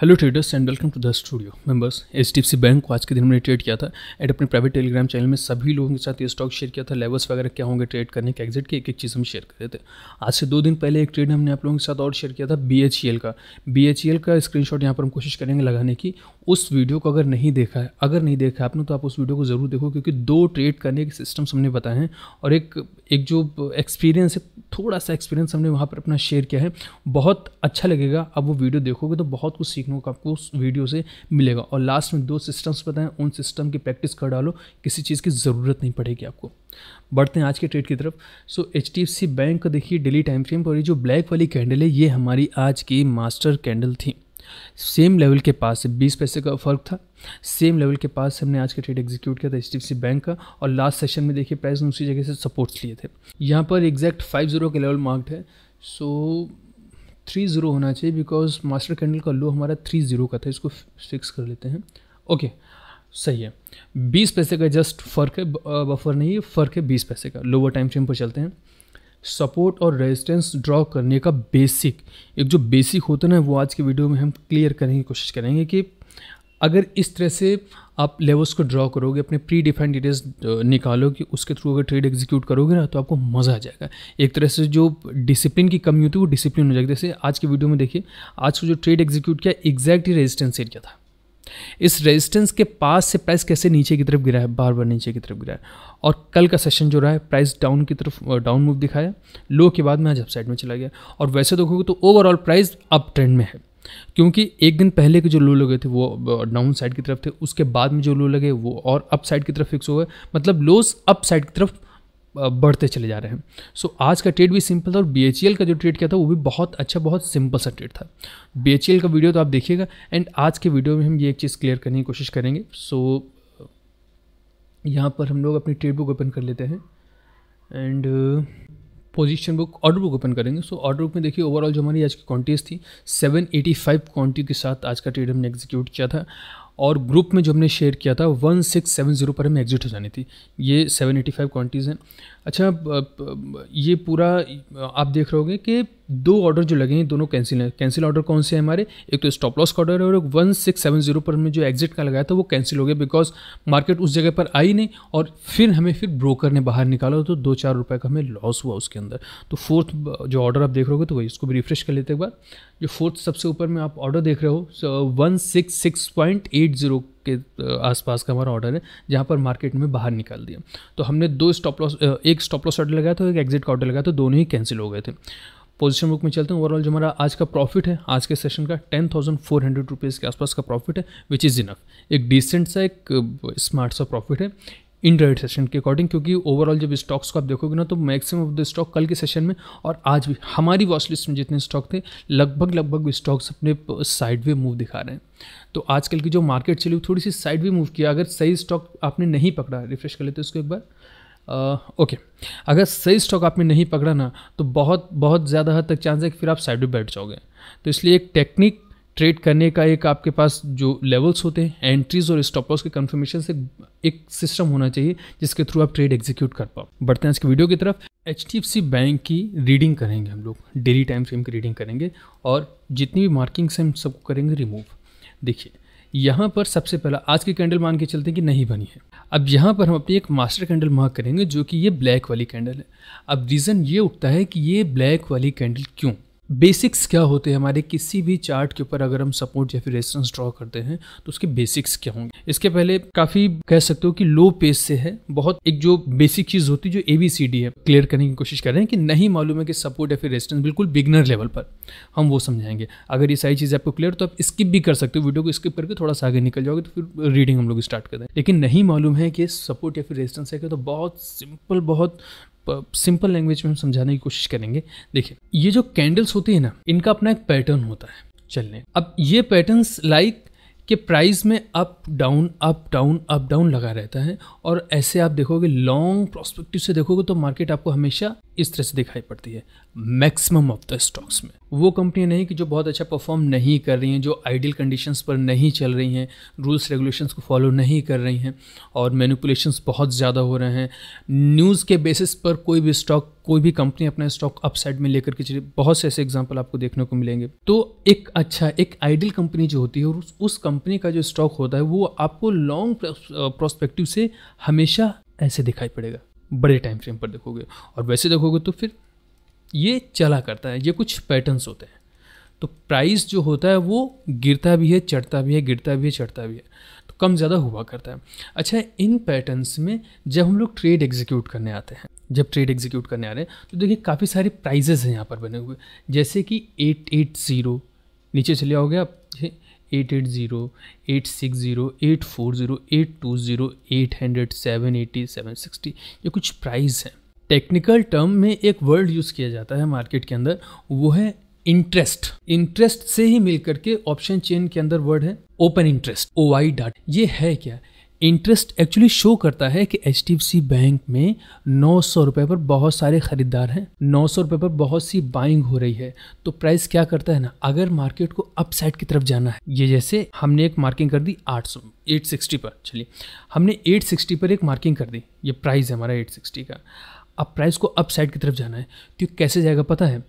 Hello traders and welcome to the studio members H D F C bank को आज के दिन में ट्रेड किया था एंड अपने प्राइवेट टेलीग्राम चैनल में सभी लोगों के साथ ये स्टॉक शेयर किया था लेवल्स वगैरह क्या होंगे ट्रेड करने के एग्जिट की एक एक चीज़ हम शेयर कर रहे थे आज से दो दिन पहले एक ट्रेड हमने आप लोगों के साथ और शेयर किया था बी एच ई एल का बी एच ई एल का स्क्रीन शॉट यहाँ पर हम कोशिश करेंगे लगाने की उस वीडियो को अगर नहीं देखा है अगर नहीं देखा है आपने तो आप उस वीडियो को ज़रूर देखो क्योंकि दो ट्रेड करने के सिस्टम्स हमने बताए हैं और एक एक जो एक्सपीरियंस है थोड़ा सा एक्सपीरियंस हमने वहाँ पर अपना शेयर किया है बहुत अच्छा लगेगा आप वो वीडियो देखोगे तो बहुत कुछ सीखने को आपको उस वीडियो से मिलेगा और लास्ट में दो सिस्टम्स बताएं उन सिस्टम की प्रैक्टिस कर डालो किसी चीज़ की ज़रूरत नहीं पड़ेगी आपको बढ़ते हैं आज के ट्रेड की तरफ so H D F C bank का देखिए डेली टाइम फ्रेम पर ये जो ब्लैक वाली कैंडल है ये हमारी आज की मास्टर कैंडल थी सेम लेवल के पास से बीस पैसे का फ़र्क था सेम लेवल के पास हमने आज का ट्रेड एग्जीक्यूट किया था एच बैंक का और लास्ट सेशन में देखिए प्राइस ने उसी जगह से सपोर्ट्स लिए थे यहाँ पर एग्जैक्ट फाइव जीरो के लेवल मार्क्ड है सो थ्री ज़ीरो होना चाहिए बिकॉज मास्टर कैंडल का लो हमारा थ्री ज़ीरो का था इसको फिक्स कर लेते हैं ओके सही है बीस पैसे का जस्ट फ़र्क है बफर नहीं है फ़र्क है बीस पैसे का लोअर टाइम फ्रेम पर चलते हैं सपोर्ट और रेजिस्टेंस ड्रॉ करने का बेसिक एक जो बेसिक होता है ना वो आज के वीडियो में हम क्लियर करने की कोशिश करेंगे कि अगर इस तरह से आप लेवल्स को ड्रॉ करोगे अपने प्री डिफाइंड डिटेल्स निकालोगे उसके थ्रू अगर ट्रेड एग्जीक्यूट करोगे ना तो आपको मज़ा आ जाएगा एक तरह से जो डिसिप्लिन की कमी होती है वो डिसिप्लिन हो जाएगी जैसे आज के वीडियो में देखिए आज को जो ट्रेड एग्जीक्यूट किया एग्जैक्ट ही रेजिस्टेंस एरिया था इस रेजिस्टेंस के पास से प्राइस कैसे नीचे की तरफ गिरा है बार बार नीचे की तरफ गिरा है और कल का सेशन जो रहा है प्राइस डाउन की तरफ डाउन मूव दिखाया लो के बाद में आज अपसाइड में चला गया और वैसे देखोगे तो ओवरऑल प्राइस अप ट्रेंड में है क्योंकि एक दिन पहले के जो लो लगे थे वो डाउन साइड की तरफ थे उसके बाद में जो लो लगे वो और अप साइड की तरफ फिक्स हो गए मतलब लोस अप साइड की तरफ बढ़ते चले जा रहे हैं सो so, आज का ट्रेड भी सिंपल था और बी e का जो ट्रेड किया था वो भी बहुत अच्छा बहुत सिंपल सा ट्रेड था बी e का वीडियो तो आप देखिएगा एंड आज के वीडियो में हम ये एक चीज़ क्लियर करने की कोशिश करेंगे सो so, यहाँ पर हम लोग अपनी ट्रेड बुक ओपन कर लेते हैं and position book order book open करेंगे सो ऑर्डर बुक में देखिए ओवरऑल जो हमारी आज की क्वांटिटीज़ थी 785 क्वांटिटी के साथ आज का ट्रेड हमने एग्जीक्यूट किया था और ग्रुप में जो हमने शेयर किया था वन सिक्स सेवन ज़ीरो पर हमें एग्जिट हो जानी थी ये सेवन एटी फाइव क्वान्टीज़ हैं अच्छा ये पूरा आप देख रहे होंगे कि दो ऑर्डर जो लगे हैं दोनों कैंसिल हैं कैंसिल ऑर्डर कौन से हैं हमारे एक तो स्टॉप लॉस का ऑर्डर है और वन सिक्स सेवन जीरो पर हमने जो एग्जिट का लगाया था वो कैंसिल हो गया बिकॉज मार्केट उस जगह पर आई नहीं और फिर हमें फिर ब्रोकर ने बाहर निकाला तो दो चार रुपये का हमें लॉस हुआ उसके अंदर तो फोर्थ जो ऑर्डर आप देख रहे हो तो वही इसको भी रिफ्रेश कर लेते एक बार जो फोर्थ सबसे ऊपर में आप ऑर्डर देख रहे हो one six six point eight zero के आसपास का हमारा ऑर्डर है जहाँ पर मार्केट में बाहर निकाल दिया तो हमने दो स्टॉप लॉस एक स्टॉप लॉस ऑर्डर लगाया था एक एग्जिट का ऑर्डर लगाया था दोनों ही कैंसिल हो गए थे पोजिशन बुक में चलते हैं ओवरऑल जो हमारा आज का प्रॉफिट है आज के सेशन का ten thousand four hundred rupees के आसपास का प्रॉफिट है विच इज़ इनफ एक डिसेंट सा एक स्मार्ट uh, सा प्रॉफिट है इन राइट सेशन के अकॉर्डिंग क्योंकि ओवरऑल जब स्टॉक्स को आप देखोगे ना तो मैक्सिमम ऑफ द स्टॉक कल के सेशन में और आज भी हमारी वॉच लिस्ट में जितने स्टॉक थे लगभग लगभग स्टॉक्स अपने साइड वे मूव दिखा रहे हैं तो आजकल की जो मार्केट चली थोड़ी सी साइड वे मूव किया अगर सही स्टॉक आपने नहीं पकड़ा रिफ्रेश कर लेते उसको एक बार ओके अगर सही स्टॉक आपने नहीं पकड़ा ना तो बहुत बहुत ज़्यादा हद तक चांस है कि फिर आप साइड में बैठ जाओगे तो इसलिए एक टेक्निक ट्रेड करने का एक आपके पास जो लेवल्स होते हैं एंट्रीज और स्टॉप लॉस के कन्फर्मेशन से एक सिस्टम होना चाहिए जिसके थ्रू आप ट्रेड एग्जीक्यूट कर पाओ बढ़ते हैं इसके वीडियो की तरफ एच बैंक की रीडिंग करेंगे हम लोग डेली टाइम फ्रेम की रीडिंग करेंगे और जितनी भी मार्किंग्स हैं हम सबको करेंगे रिमूव देखिए यहाँ पर सबसे पहला आज की कैंडल मान के चलते हैं कि नहीं बनी है अब यहाँ पर हम अपनी एक मास्टर कैंडल मार्क करेंगे जो कि ये ब्लैक वाली कैंडल है अब रीज़न ये उठता है कि ये ब्लैक वाली कैंडल क्यों बेसिक्स क्या होते हैं हमारे किसी भी चार्ट के ऊपर अगर हम सपोर्ट या फिर रेजिस्टेंस ड्रॉ करते हैं तो उसके बेसिक्स क्या होंगे इसके पहले काफ़ी कह सकते हो कि लो पेस से है बहुत एक जो बेसिक चीज़ होती है जो ए बी सी डी है क्लियर करने की कोशिश कर रहे हैं कि नहीं मालूम है कि सपोर्ट या फिर रेजिस्टेंस बिल्कुल बिगनर लेवल पर हम वो समझाएंगे अगर ये सारी चीज़ आपको क्लियर तो आप स्किप भी कर सकते हो वीडियो को स्किप करके थोड़ा सा आगे निकल जाओगे तो फिर रीडिंग हम लोग स्टार्ट कर दें लेकिन नहीं मालूम है कि सपोर्ट या फिर रेजिस्टेंस है तो बहुत सिंपल बहुत सिंपल लैंग्वेज में हम समझाने की कोशिश करेंगे देखिए ये जो कैंडल्स होती है ना इनका अपना एक पैटर्न होता है चलने अब ये पैटर्न्स लाइक के प्राइस में up down up down up down लगा रहता है और ऐसे आप देखोगे लॉन्ग प्रोस्पेक्टिव से देखोगे तो मार्केट आपको हमेशा इस तरह से दिखाई पड़ती है मैक्सिमम ऑफ द स्टॉक्स में वो कंपनियां नहीं कि जो बहुत अच्छा परफॉर्म नहीं कर रही हैं जो आइडियल कंडीशंस पर नहीं चल रही हैं रूल्स रेगुलेशंस को फॉलो नहीं कर रही हैं और मैनिपुलेशंस बहुत ज़्यादा हो रहे हैं न्यूज़ के बेसिस पर कोई भी स्टॉक कोई भी कंपनी अपना स्टॉक अपसाइड में लेकर के चले बहुत से ऐसे एग्जाम्पल आपको देखने को मिलेंगे तो एक अच्छा एक आइडियल कंपनी जो होती है और उस कंपनी का जो स्टॉक होता है वो आपको लॉन्ग प्रोस्पेक्टिव से हमेशा ऐसे दिखाई पड़ेगा बड़े टाइम फ्रेम पर देखोगे और वैसे देखोगे तो फिर ये चला करता है ये कुछ पैटर्न्स होते हैं तो प्राइस जो होता है वो गिरता भी है चढ़ता भी है गिरता भी है चढ़ता भी है तो कम ज़्यादा हुआ करता है अच्छा इन पैटर्न्स में जब हम लोग ट्रेड एग्जीक्यूट करने आते हैं जब ट्रेड एग्जीक्यूट करने आ रहे हैं तो देखिए काफ़ी सारे प्राइजेज हैं यहाँ पर बने हुए जैसे कि एट एट ज़ीरो नीचे चले आओगे आप eight eight zero eight six zero eight four zero eight two zero eight hundred seven eighty seven sixty ये कुछ प्राइस हैं टेक्निकल टर्म में एक वर्ड यूज़ किया जाता है मार्केट के अंदर वो है इंटरेस्ट इंटरेस्ट से ही मिलकर के ऑप्शन चेन के अंदर वर्ड है ओपन इंटरेस्ट ओ आई डाट ये है क्या इंटरेस्ट एक्चुअली शो करता है कि एच बैंक में नौ सौ रुपये पर बहुत सारे ख़रीदार हैं नौ सौ रुपये पर बहुत सी बाइंग हो रही है तो प्राइस क्या करता है ना अगर मार्केट को अपसाइड की तरफ जाना है ये जैसे हमने एक मार्किंग कर दी आठ सौ एट सिक्सटी पर चलिए हमने एट सिक्सटी पर एक मार्किंग कर दी ये प्राइस है हमारा एट सिक्सटी का अब प्राइस को अपसाइड की तरफ जाना है तो कैसे जाएगा पता है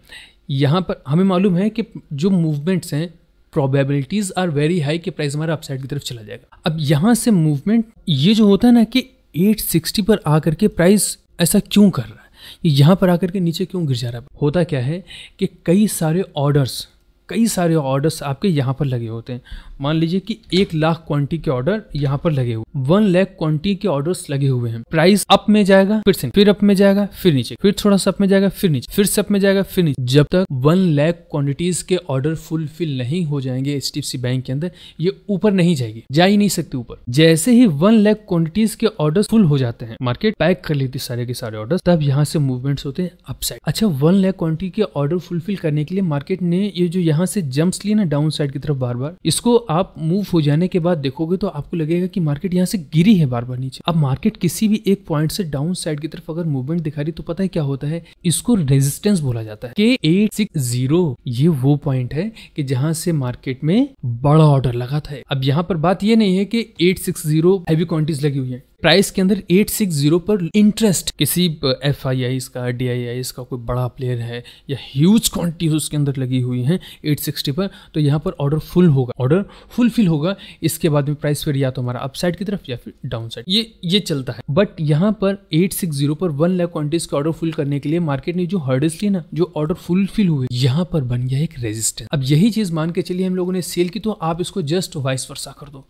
यहाँ पर हमें मालूम है कि जो मूवमेंट्स हैं प्रोबेबिलिटीज आर वेरी हाई कि प्राइस हमारा अपसाइड की तरफ चला जाएगा अब यहाँ से मूवमेंट ये जो होता है ना कि 860 पर आकर के प्राइस ऐसा क्यों कर रहा है यहाँ पर आकर के नीचे क्यों गिर जा रहा है होता क्या है कि कई सारे ऑर्डर्स कई सारे ऑर्डर्स आपके यहाँ पर लगे होते हैं मान लीजिए कि एक लाख क्वांटिटी के ऑर्डर यहाँ पर लगे हुए वन लाख क्वांटिटी के ऑर्डर्स लगे हुए हैं प्राइस अप में जाएगा फिर से फिर अप में जाएगा फिर नीचे फिर थोड़ा सा अप में जाएगा फिर नीचे फिर से अप में जाएगा फिर नीचे जब तक वन लाख क्वांटिटीज के ऑर्डर फुलफिल नहीं हो जाएंगे एच बैंक के अंदर ये ऊपर नहीं जाएगी जा ही नहीं सकती ऊपर जैसे ही वन लाख क्वांटिटीज के ऑर्डर फुल हो जाते हैं मार्केट पैक कर लेती सारे के सारे ऑर्डर तब यहाँ से मूवमेंट्स होते हैं अपसाइड अच्छा वन लाख क्वांटिटी के ऑर्डर फुलफिल करने के लिए मार्केट ने ये जो यहाँ यहाँ से जंप्स लिए ना डाउन साइड की तरफ बार बार इसको आप मूव हो जाने के बाद देखोगे तो आपको लगेगा कि मार्केट यहाँ से गिरी है बार बार नीचे अब मार्केट किसी भी एक पॉइंट से डाउन साइड की तरफ अगर मूवमेंट दिखा रही तो पता है क्या होता है इसको रेजिस्टेंस बोला जाता है के एट सिक्स जीरो ये वो पॉइंट है कि जहाँ से मार्केट में बड़ा ऑर्डर लगा था अब यहाँ पर बात ये नहीं है कि eight six zero heavy quantities लगी हुई है प्राइस के अंदर 860 पर इंटरेस्ट किसी एफ आई आई का डी आई आई का कोई बड़ा प्लेयर है या ह्यूज क्वान्टिटी उसके अंदर लगी हुई है 860 पर तो यहाँ पर ऑर्डर फुल होगा ऑर्डर फुलफिल होगा इसके बाद में प्राइस फिर या तो हमारा अपसाइड की तरफ या फिर डाउन साइड ये ये चलता है बट यहाँ पर 860 पर वन लाख क्वान्टिटीज का ऑर्डर फुल करने के लिए मार्केट ने जो हर्डल्स लिए ना जो ऑर्डर फुलफिल हुए यहाँ पर बन गया एक रेजिस्टेंस अब यही चीज मान के चलिए हम लोगों ने सेल की तो आप इसको जस्ट वाइस वर्षा कर दो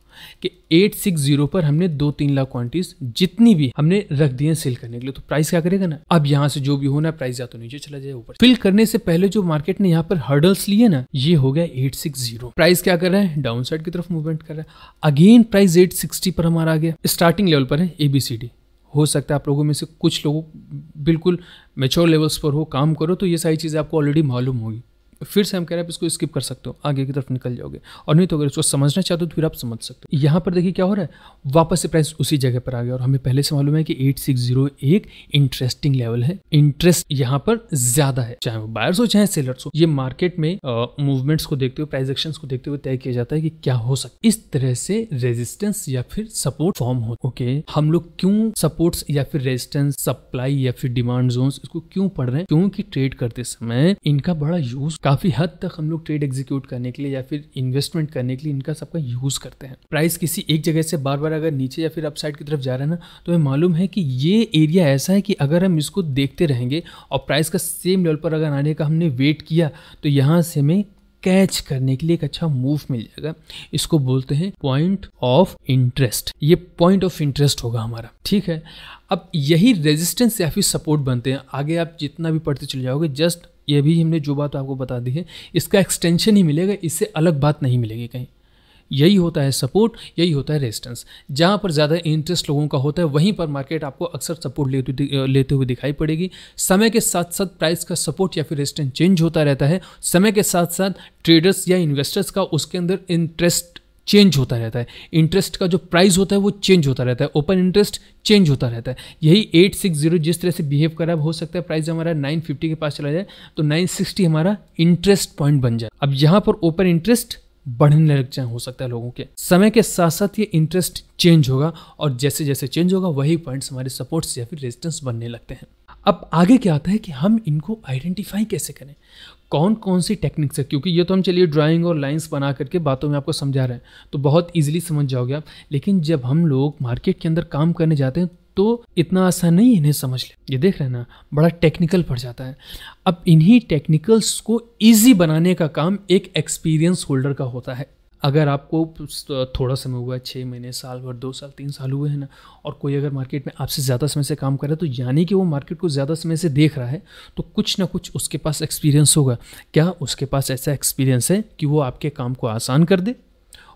कि 860 पर हमने दो तीन लाख क्वांटिटीज जितनी भी हमने रख दी है सेल करने के लिए तो प्राइस क्या करेगा ना अब यहाँ से जो भी होना प्राइस या तो नीचे चला जाए ऊपर फिल करने से पहले जो मार्केट ने यहाँ पर हर्डल्स लिए ना ये हो गया एट प्राइस क्या कर रहा है डाउन साइड की तरफ मूवमेंट कर रहा है अगेन प्राइस एट पर हमारा आ गया स्टार्टिंग लेवल पर है एबीसीडी हो सकता है आप लोगों में से कुछ लोग बिल्कुल मेच्योर लेवल्स पर हो काम करो तो ये सारी चीज़ें आपको ऑलरेडी मालूम होगी फिर से हम कह रहे हैं आप इसको स्किप कर सकते हो आगे की तरफ निकल जाओगे और नहीं तो अगर इसको समझना चाहते हो तो फिर आप समझ सकते हो यहाँ पर देखिए क्या हो रहा है वापस से प्राइस उसी जगह पर आ गया और हमें पहले से मालूम है कि एट सिक्स जीरो एक इंटरेस्टिंग लेवल है इंटरेस्ट यहाँ पर ज्यादा है चाहे वो बायर्स हो चाहे सेलर्स हो ये मार्केट में मूवमेंट्स को देखते हुए प्राइस एक्शन को देखते हुए तय किया जाता है कि क्या हो सकता इस तरह से रेजिस्टेंस या फिर सपोर्ट फॉर्म हो ओके हम लोग क्यों सपोर्ट्स या फिर रेजिस्टेंस सप्लाई या फिर डिमांड जोन इसको क्यों पढ़ रहे हैं क्योंकि ट्रेड करते समय इनका बड़ा यूज काफ़ी हद तक हम लोग ट्रेड एग्जीक्यूट करने के लिए या फिर इन्वेस्टमेंट करने के लिए इनका सबका यूज़ करते हैं प्राइस किसी एक जगह से बार बार अगर नीचे या फिर अपसाइड की तरफ जा रहा है ना तो हमें मालूम है कि ये एरिया ऐसा है कि अगर हम इसको देखते रहेंगे और प्राइस का सेम लेवल पर अगर आने का हमने वेट किया तो यहाँ से हमें कैच करने के लिए एक अच्छा मूव मिल जाएगा इसको बोलते हैं पॉइंट ऑफ इंटरेस्ट ये पॉइंट ऑफ इंटरेस्ट होगा हमारा ठीक है अब यही रेजिस्टेंस या फिर सपोर्ट बनते हैं आगे आप जितना भी पढ़ते चले जाओगे जस्ट ये भी हमने जो बात आपको बता दी है इसका एक्सटेंशन ही मिलेगा इससे अलग बात नहीं मिलेगी कहीं यही होता है सपोर्ट यही होता है रेजिस्टेंस जहाँ पर ज़्यादा इंटरेस्ट लोगों का होता है वहीं पर मार्केट आपको अक्सर सपोर्ट लेते लेते हुए दिखाई पड़ेगी समय के साथ साथ प्राइस का सपोर्ट या फिर रेजिस्टेंस चेंज होता रहता है समय के साथ साथ ट्रेडर्स या इन्वेस्टर्स का उसके अंदर इंटरेस्ट चेंज होता रहता है इंटरेस्ट का जो प्राइस होता है वो चेंज होता रहता है ओपन इंटरेस्ट चेंज होता रहता है यही एट सिक्स जीरो जिस तरह से बिहेव है हो सकता है प्राइस हमारा 950 के पास चला जाए तो 960 हमारा इंटरेस्ट पॉइंट बन जाए अब यहाँ पर ओपन इंटरेस्ट बढ़ने लग जाए हो सकता है लोगों के समय के साथ साथ ये इंटरेस्ट चेंज होगा और जैसे जैसे चेंज होगा वही पॉइंट्स हमारे सपोर्ट्स या फिर रेजिस्टेंस बनने लगते हैं अब आगे क्या आता है कि हम इनको आइडेंटिफाई कैसे करें कौन कौन सी टेक्निक्स है क्योंकि ये तो हम चलिए ड्राइंग और लाइंस बना करके बातों में आपको समझा रहे हैं तो बहुत ईजिली समझ जाओगे आप लेकिन जब हम लोग मार्केट के अंदर काम करने जाते हैं तो इतना आसान नहीं इन्हें समझ ले ये देख रहे हैं ना बड़ा टेक्निकल पड़ जाता है अब इन्हीं टेक्निकल्स को इजी बनाने का काम एक एक्सपीरियंस होल्डर का होता है अगर आपको थोड़ा समय हुआ है छः महीने साल भर दो साल तीन साल हुए हैं ना और कोई अगर मार्केट में आपसे ज़्यादा समय से काम कर रहा है तो यानी कि वो मार्केट को ज़्यादा समय से देख रहा है तो कुछ ना कुछ उसके पास एक्सपीरियंस होगा क्या उसके पास ऐसा एक्सपीरियंस है कि वो आपके काम को आसान कर दे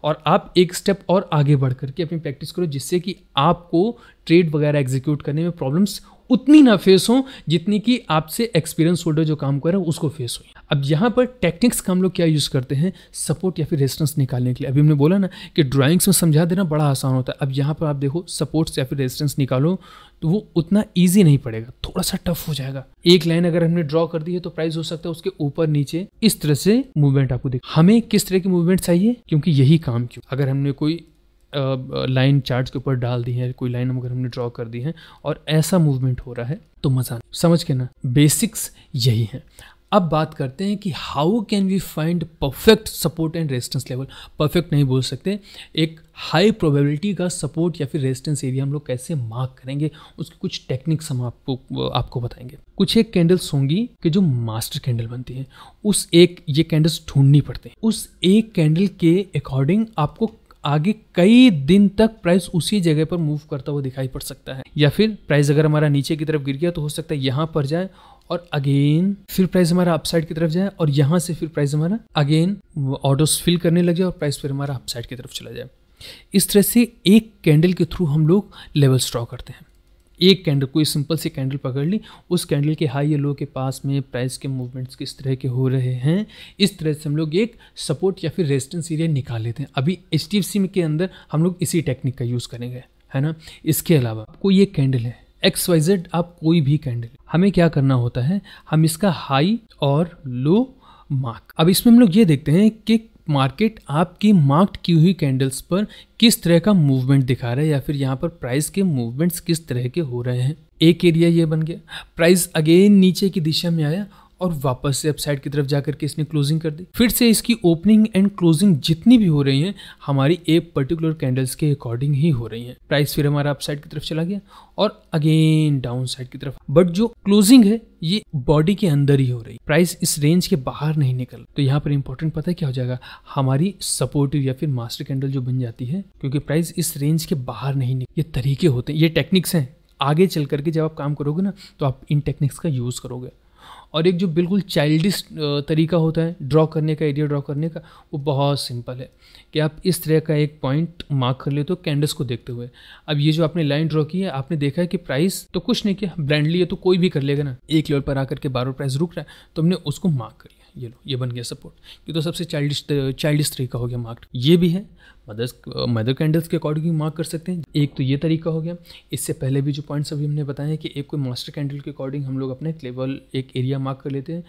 और आप एक स्टेप और आगे बढ़ करके अपनी प्रैक्टिस करो जिससे कि आपको ट्रेड वगैरह एग्जीक्यूट करने में प्रॉब्लम्स उतनी ना फेस हों जितनी कि आपसे एक्सपीरियंस होल्डर जो काम कर रहे हैं उसको फेस हुई अब यहाँ पर टेक्निक्स का हम लोग क्या यूज़ करते हैं सपोर्ट या फिर रेजिस्टेंस निकालने के लिए अभी हमने बोला ना कि ड्राइंग्स में समझा देना बड़ा आसान होता है अब यहाँ पर आप देखो सपोर्ट्स या फिर रेजिस्टेंस निकालो तो वो उतना ईजी नहीं पड़ेगा थोड़ा सा टफ हो जाएगा एक लाइन अगर हमने ड्रॉ कर दी है तो प्राइस हो सकता है उसके ऊपर नीचे इस तरह से मूवमेंट आपको देख हमें किस तरह की मूवमेंट चाहिए क्योंकि यही काम क्यों अगर हमने कोई लाइन चार्ट के ऊपर डाल दी है कोई लाइन अगर हमने ड्रॉ कर दी है और ऐसा मूवमेंट हो रहा है तो मजा समझ के ना बेसिक्स यही है अब बात करते हैं कि how can we find perfect support and resistance level perfect नहीं बोल सकते एक हाई प्रोबेबिलिटी का सपोर्ट या फिर रेजिस्टेंस एरिया हम लोग कैसे मार्क करेंगे उसके कुछ टेक्निक्स हम आपको आपको बताएंगे कुछ एक कैंडल्स होंगी कि जो मास्टर कैंडल बनती हैं उस एक ये कैंडल्स ढूंढनी पड़ते हैं उस एक कैंडल के अकॉर्डिंग आपको आगे कई दिन तक प्राइस उसी जगह पर मूव करता हुआ दिखाई पड़ सकता है या फिर प्राइस अगर हमारा नीचे की तरफ गिर गया तो हो सकता है यहाँ पर जाए और अगेन फिर प्राइस हमारा अपसाइड की तरफ जाए और यहाँ से फिर प्राइस हमारा अगेन ऑर्डर्स फिल करने लग जाए और प्राइस फिर हमारा अपसाइड की तरफ चला जाए इस तरह से एक कैंडल के थ्रू हम लोग लेवल्स ड्रॉ करते हैं एक कैंडल कोई सिंपल सी कैंडल पकड़ ली उस कैंडल के हाई या लो के पास में प्राइस के मूवमेंट्स किस तरह के हो रहे हैं इस तरह से हम लोग एक सपोर्ट या फिर रेजिस्टेंस एरिया निकाल लेते हैं अभी एच के अंदर हम लोग इसी टेक्निक का यूज़ करेंगे है ना इसके अलावा आपको ये कैंडल है एक्स वाई जेड आप कोई भी कैंडल हमें क्या करना होता है हम इसका हाई और लो मार्क अब इसमें हम लोग ये देखते हैं कि मार्केट आपकी मार्क्ड की हुई कैंडल्स पर किस तरह का मूवमेंट दिखा रहा है या फिर यहाँ पर प्राइस के मूवमेंट्स किस तरह के हो रहे हैं एक एरिया ये बन गया प्राइस अगेन नीचे की दिशा में आया और वापस से अपसाइड की तरफ जाकर के इसने क्लोजिंग कर दी फिर से इसकी ओपनिंग एंड क्लोजिंग जितनी भी हो रही हैं हमारी एक पर्टिकुलर कैंडल्स के अकॉर्डिंग ही हो रही हैं प्राइस फिर हमारा अपसाइड की तरफ चला गया और अगेन डाउन साइड की तरफ बट जो क्लोजिंग है ये बॉडी के अंदर ही हो रही प्राइस इस रेंज के बाहर नहीं निकल तो यहाँ पर इंपॉर्टेंट पता है क्या हो जाएगा हमारी सपोर्टिव या फिर मास्टर कैंडल जो बन जाती है क्योंकि प्राइस इस रेंज के बाहर नहीं निकल ये तरीके होते हैं ये टेक्निक्स हैं आगे चल करके जब आप काम करोगे ना तो आप इन टेक्निक्स का यूज़ करोगे और एक जो बिल्कुल चाइल्डिश तरीका होता है ड्रॉ करने का एरिया ड्रॉ करने का वो बहुत सिंपल है कि आप इस तरह का एक पॉइंट मार्क कर लेते हो कैंडस को देखते हुए अब ये जो आपने लाइन ड्रॉ की है आपने देखा है कि प्राइस तो कुछ नहीं किया ब्रांडली है तो कोई भी कर लेगा ना एक लेवल पर आकर के बार बार प्राइस रुक रहा है तो हमने उसको मार्क कर लिया ये लो ये बन गया सपोर्ट ये तो सबसे चाइल्डिश चाइल्डिश तरीका हो गया मार्क ये भी है मदर्स मदर कैंडल्स के अकॉर्डिंग मार्क कर सकते हैं एक तो ये तरीका हो गया इससे पहले भी जो पॉइंट्स अभी हमने बताया कि एक कोई मास्टर कैंडल के अकॉर्डिंग हम लोग अपने लेवल एक एरिया मार्क कर लेते हैं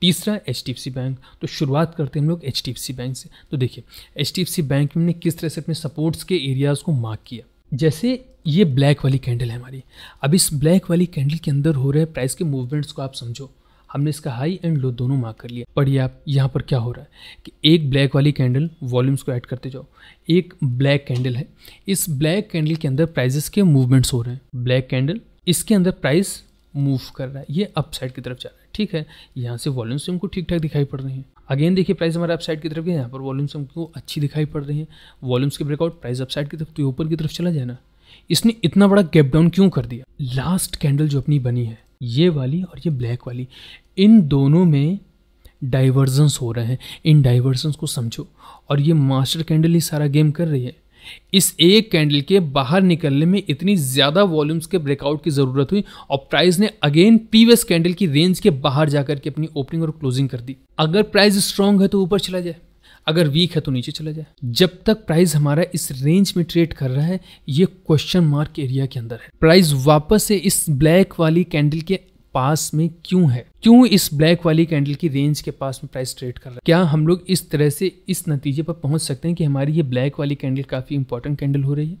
तीसरा एच बैंक तो शुरुआत करते हैं हम लोग एच बैंक से तो देखिए एच बैंक में हमने किस तरह से अपने सपोर्ट्स के एरियाज़ को मार्क किया जैसे ये ब्लैक वाली कैंडल है हमारी अब इस ब्लैक वाली कैंडल के अंदर हो रहे प्राइस के मूवमेंट्स को आप समझो हमने इसका हाई एंड लो दोनों मार्क कर लिया पढ़िए आप यहाँ पर क्या हो रहा है कि एक ब्लैक वाली कैंडल वॉल्यूम्स को ऐड करते जाओ एक ब्लैक कैंडल है इस ब्लैक कैंडल के अंदर प्राइजेस के मूवमेंट्स हो रहे हैं ब्लैक कैंडल इसके अंदर प्राइस मूव कर रहा है ये अपसाइड की तरफ जा रहा है ठीक है यहाँ से वॉल्यूम से हमको ठीक ठाक दिखाई पड़ रही हैं अगेन देखिए प्राइस हमारे अपसाइड की तरफ गया यहाँ पर वॉल्यूम्स हमको अच्छी दिखाई पड़ रही है वॉल्यूम्स के ब्रेकआउट प्राइस अपसाइड की तरफ तो ऊपर की तरफ चला जाए ना इसने इतना बड़ा गैप डाउन क्यों कर दिया लास्ट कैंडल जो अपनी बनी है ये वाली और ये ब्लैक वाली इन दोनों में डाइवर्जेंस हो रहे हैं इन डाइवर्जेंस को समझो और ये मास्टर कैंडल ही सारा गेम कर रही है इस एक कैंडल के बाहर निकलने में इतनी ज़्यादा वॉल्यूम्स के ब्रेकआउट की ज़रूरत हुई और प्राइस ने अगेन प्रीवियस कैंडल की रेंज के बाहर जाकर के अपनी ओपनिंग और क्लोजिंग कर दी अगर प्राइस स्ट्रांग है तो ऊपर चला जाए अगर वीक है तो नीचे चला जाए जब तक प्राइस हमारा इस रेंज में ट्रेड कर रहा है ये क्वेश्चन मार्क एरिया के अंदर है प्राइस वापस से इस ब्लैक वाली कैंडल के पास में क्यों है क्यों इस ब्लैक वाली कैंडल की रेंज के पास में प्राइस ट्रेड कर रहा है क्या हम लोग इस तरह से इस नतीजे पर पहुंच सकते हैं कि हमारी ये ब्लैक वाली कैंडल काफी इंपॉर्टेंट कैंडल हो रही है